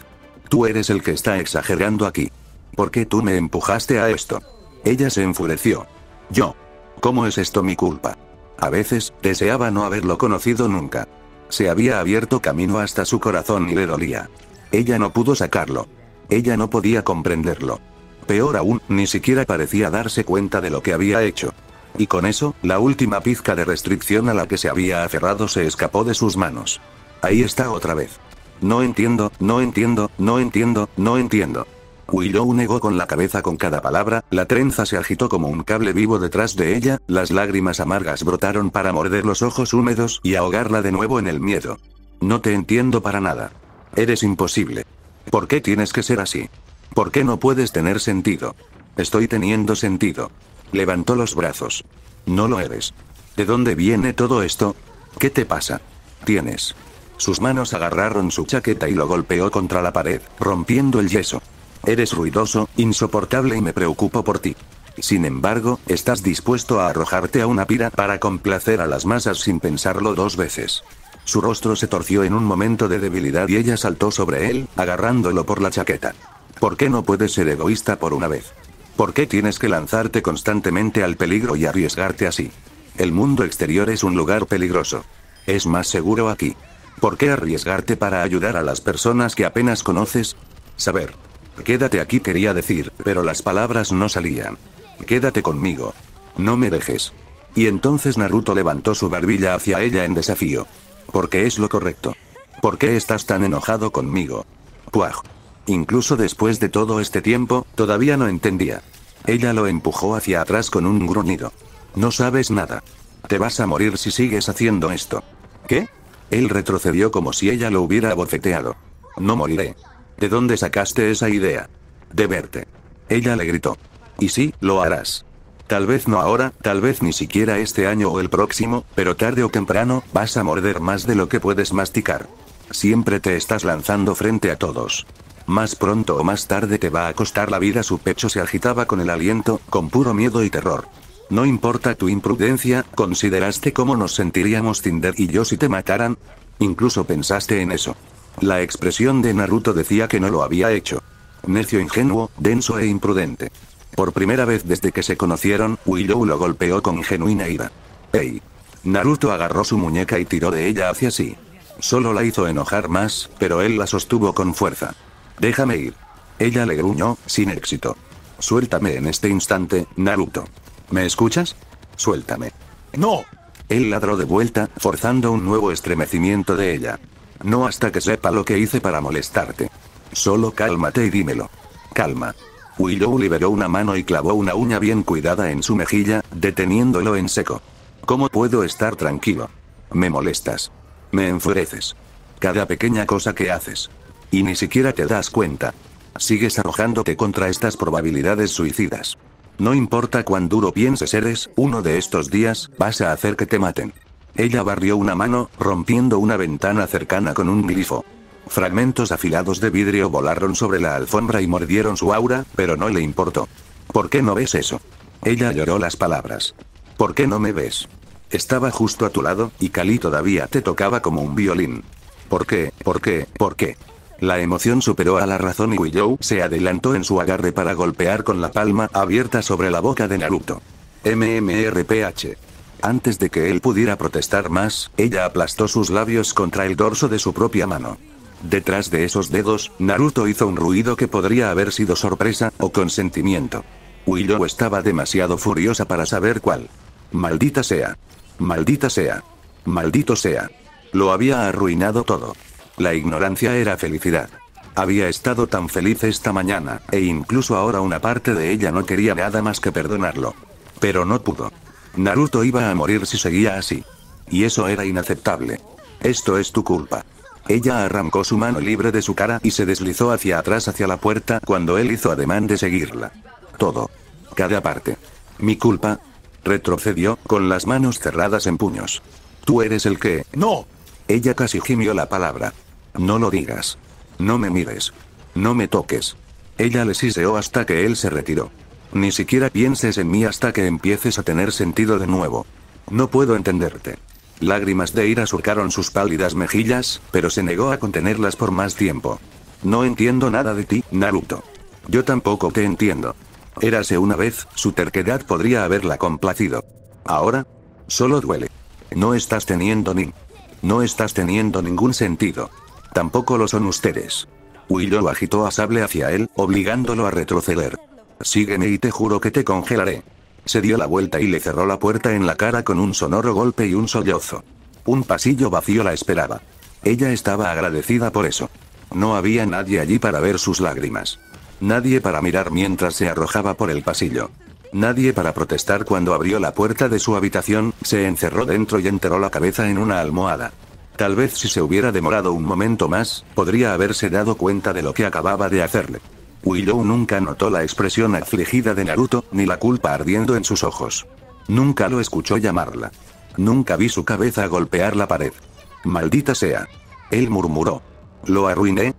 Tú eres el que está exagerando aquí. ¿Por qué tú me empujaste a esto? Ella se enfureció. Yo. ¿Cómo es esto mi culpa? A veces, deseaba no haberlo conocido nunca. Se había abierto camino hasta su corazón y le dolía. Ella no pudo sacarlo. Ella no podía comprenderlo. Peor aún, ni siquiera parecía darse cuenta de lo que había hecho. Y con eso, la última pizca de restricción a la que se había aferrado se escapó de sus manos. Ahí está otra vez. No entiendo, no entiendo, no entiendo, no entiendo un negó con la cabeza con cada palabra, la trenza se agitó como un cable vivo detrás de ella, las lágrimas amargas brotaron para morder los ojos húmedos y ahogarla de nuevo en el miedo. No te entiendo para nada. Eres imposible. ¿Por qué tienes que ser así? ¿Por qué no puedes tener sentido? Estoy teniendo sentido. Levantó los brazos. No lo eres. ¿De dónde viene todo esto? ¿Qué te pasa? Tienes. Sus manos agarraron su chaqueta y lo golpeó contra la pared, rompiendo el yeso. Eres ruidoso, insoportable y me preocupo por ti. Sin embargo, estás dispuesto a arrojarte a una pira para complacer a las masas sin pensarlo dos veces. Su rostro se torció en un momento de debilidad y ella saltó sobre él, agarrándolo por la chaqueta. ¿Por qué no puedes ser egoísta por una vez? ¿Por qué tienes que lanzarte constantemente al peligro y arriesgarte así? El mundo exterior es un lugar peligroso. Es más seguro aquí. ¿Por qué arriesgarte para ayudar a las personas que apenas conoces? Saber, Quédate aquí quería decir, pero las palabras no salían. Quédate conmigo. No me dejes. Y entonces Naruto levantó su barbilla hacia ella en desafío. Porque es lo correcto. ¿Por qué estás tan enojado conmigo? Puaj. Incluso después de todo este tiempo, todavía no entendía. Ella lo empujó hacia atrás con un gruñido. No sabes nada. Te vas a morir si sigues haciendo esto. ¿Qué? Él retrocedió como si ella lo hubiera abofeteado. No moriré. ¿De dónde sacaste esa idea? De verte. Ella le gritó. Y sí, lo harás. Tal vez no ahora, tal vez ni siquiera este año o el próximo, pero tarde o temprano, vas a morder más de lo que puedes masticar. Siempre te estás lanzando frente a todos. Más pronto o más tarde te va a costar la vida. Su pecho se agitaba con el aliento, con puro miedo y terror. No importa tu imprudencia, ¿consideraste cómo nos sentiríamos Tinder y yo si te mataran? Incluso pensaste en eso. La expresión de Naruto decía que no lo había hecho. Necio ingenuo, denso e imprudente. Por primera vez desde que se conocieron, Willow lo golpeó con genuina ira. ¡Ey! Naruto agarró su muñeca y tiró de ella hacia sí. Solo la hizo enojar más, pero él la sostuvo con fuerza. Déjame ir. Ella le gruñó, sin éxito. Suéltame en este instante, Naruto. ¿Me escuchas? Suéltame. ¡No! Él ladró de vuelta, forzando un nuevo estremecimiento de ella. No hasta que sepa lo que hice para molestarte. Solo cálmate y dímelo. Calma. Willow liberó una mano y clavó una uña bien cuidada en su mejilla, deteniéndolo en seco. ¿Cómo puedo estar tranquilo? Me molestas. Me enfureces. Cada pequeña cosa que haces. Y ni siquiera te das cuenta. Sigues arrojándote contra estas probabilidades suicidas. No importa cuán duro pienses eres, uno de estos días, vas a hacer que te maten. Ella barrió una mano, rompiendo una ventana cercana con un grifo. Fragmentos afilados de vidrio volaron sobre la alfombra y mordieron su aura, pero no le importó. ¿Por qué no ves eso? Ella lloró las palabras. ¿Por qué no me ves? Estaba justo a tu lado, y Cali todavía te tocaba como un violín. ¿Por qué? ¿Por qué? ¿Por qué? La emoción superó a la razón y Willow se adelantó en su agarre para golpear con la palma abierta sobre la boca de Naruto. MMRPH. Antes de que él pudiera protestar más, ella aplastó sus labios contra el dorso de su propia mano. Detrás de esos dedos, Naruto hizo un ruido que podría haber sido sorpresa, o consentimiento. Willow estaba demasiado furiosa para saber cuál. Maldita sea. Maldita sea. Maldito sea. Lo había arruinado todo. La ignorancia era felicidad. Había estado tan feliz esta mañana, e incluso ahora una parte de ella no quería nada más que perdonarlo. Pero no pudo. Naruto iba a morir si seguía así. Y eso era inaceptable. Esto es tu culpa. Ella arrancó su mano libre de su cara y se deslizó hacia atrás hacia la puerta cuando él hizo ademán de seguirla. Todo. Cada parte. Mi culpa. Retrocedió, con las manos cerradas en puños. Tú eres el que... ¡No! Ella casi gimió la palabra. No lo digas. No me mires. No me toques. Ella le siseó hasta que él se retiró. Ni siquiera pienses en mí hasta que empieces a tener sentido de nuevo. No puedo entenderte. Lágrimas de ira surcaron sus pálidas mejillas, pero se negó a contenerlas por más tiempo. No entiendo nada de ti, Naruto. Yo tampoco te entiendo. Érase una vez, su terquedad podría haberla complacido. Ahora, solo duele. No estás teniendo ni... No estás teniendo ningún sentido. Tampoco lo son ustedes. Willow agitó a Sable hacia él, obligándolo a retroceder. Sígueme y te juro que te congelaré. Se dio la vuelta y le cerró la puerta en la cara con un sonoro golpe y un sollozo. Un pasillo vacío la esperaba. Ella estaba agradecida por eso. No había nadie allí para ver sus lágrimas. Nadie para mirar mientras se arrojaba por el pasillo. Nadie para protestar cuando abrió la puerta de su habitación, se encerró dentro y enterró la cabeza en una almohada. Tal vez si se hubiera demorado un momento más, podría haberse dado cuenta de lo que acababa de hacerle. Willow nunca notó la expresión afligida de Naruto, ni la culpa ardiendo en sus ojos. Nunca lo escuchó llamarla. Nunca vi su cabeza golpear la pared. Maldita sea. Él murmuró. Lo arruiné,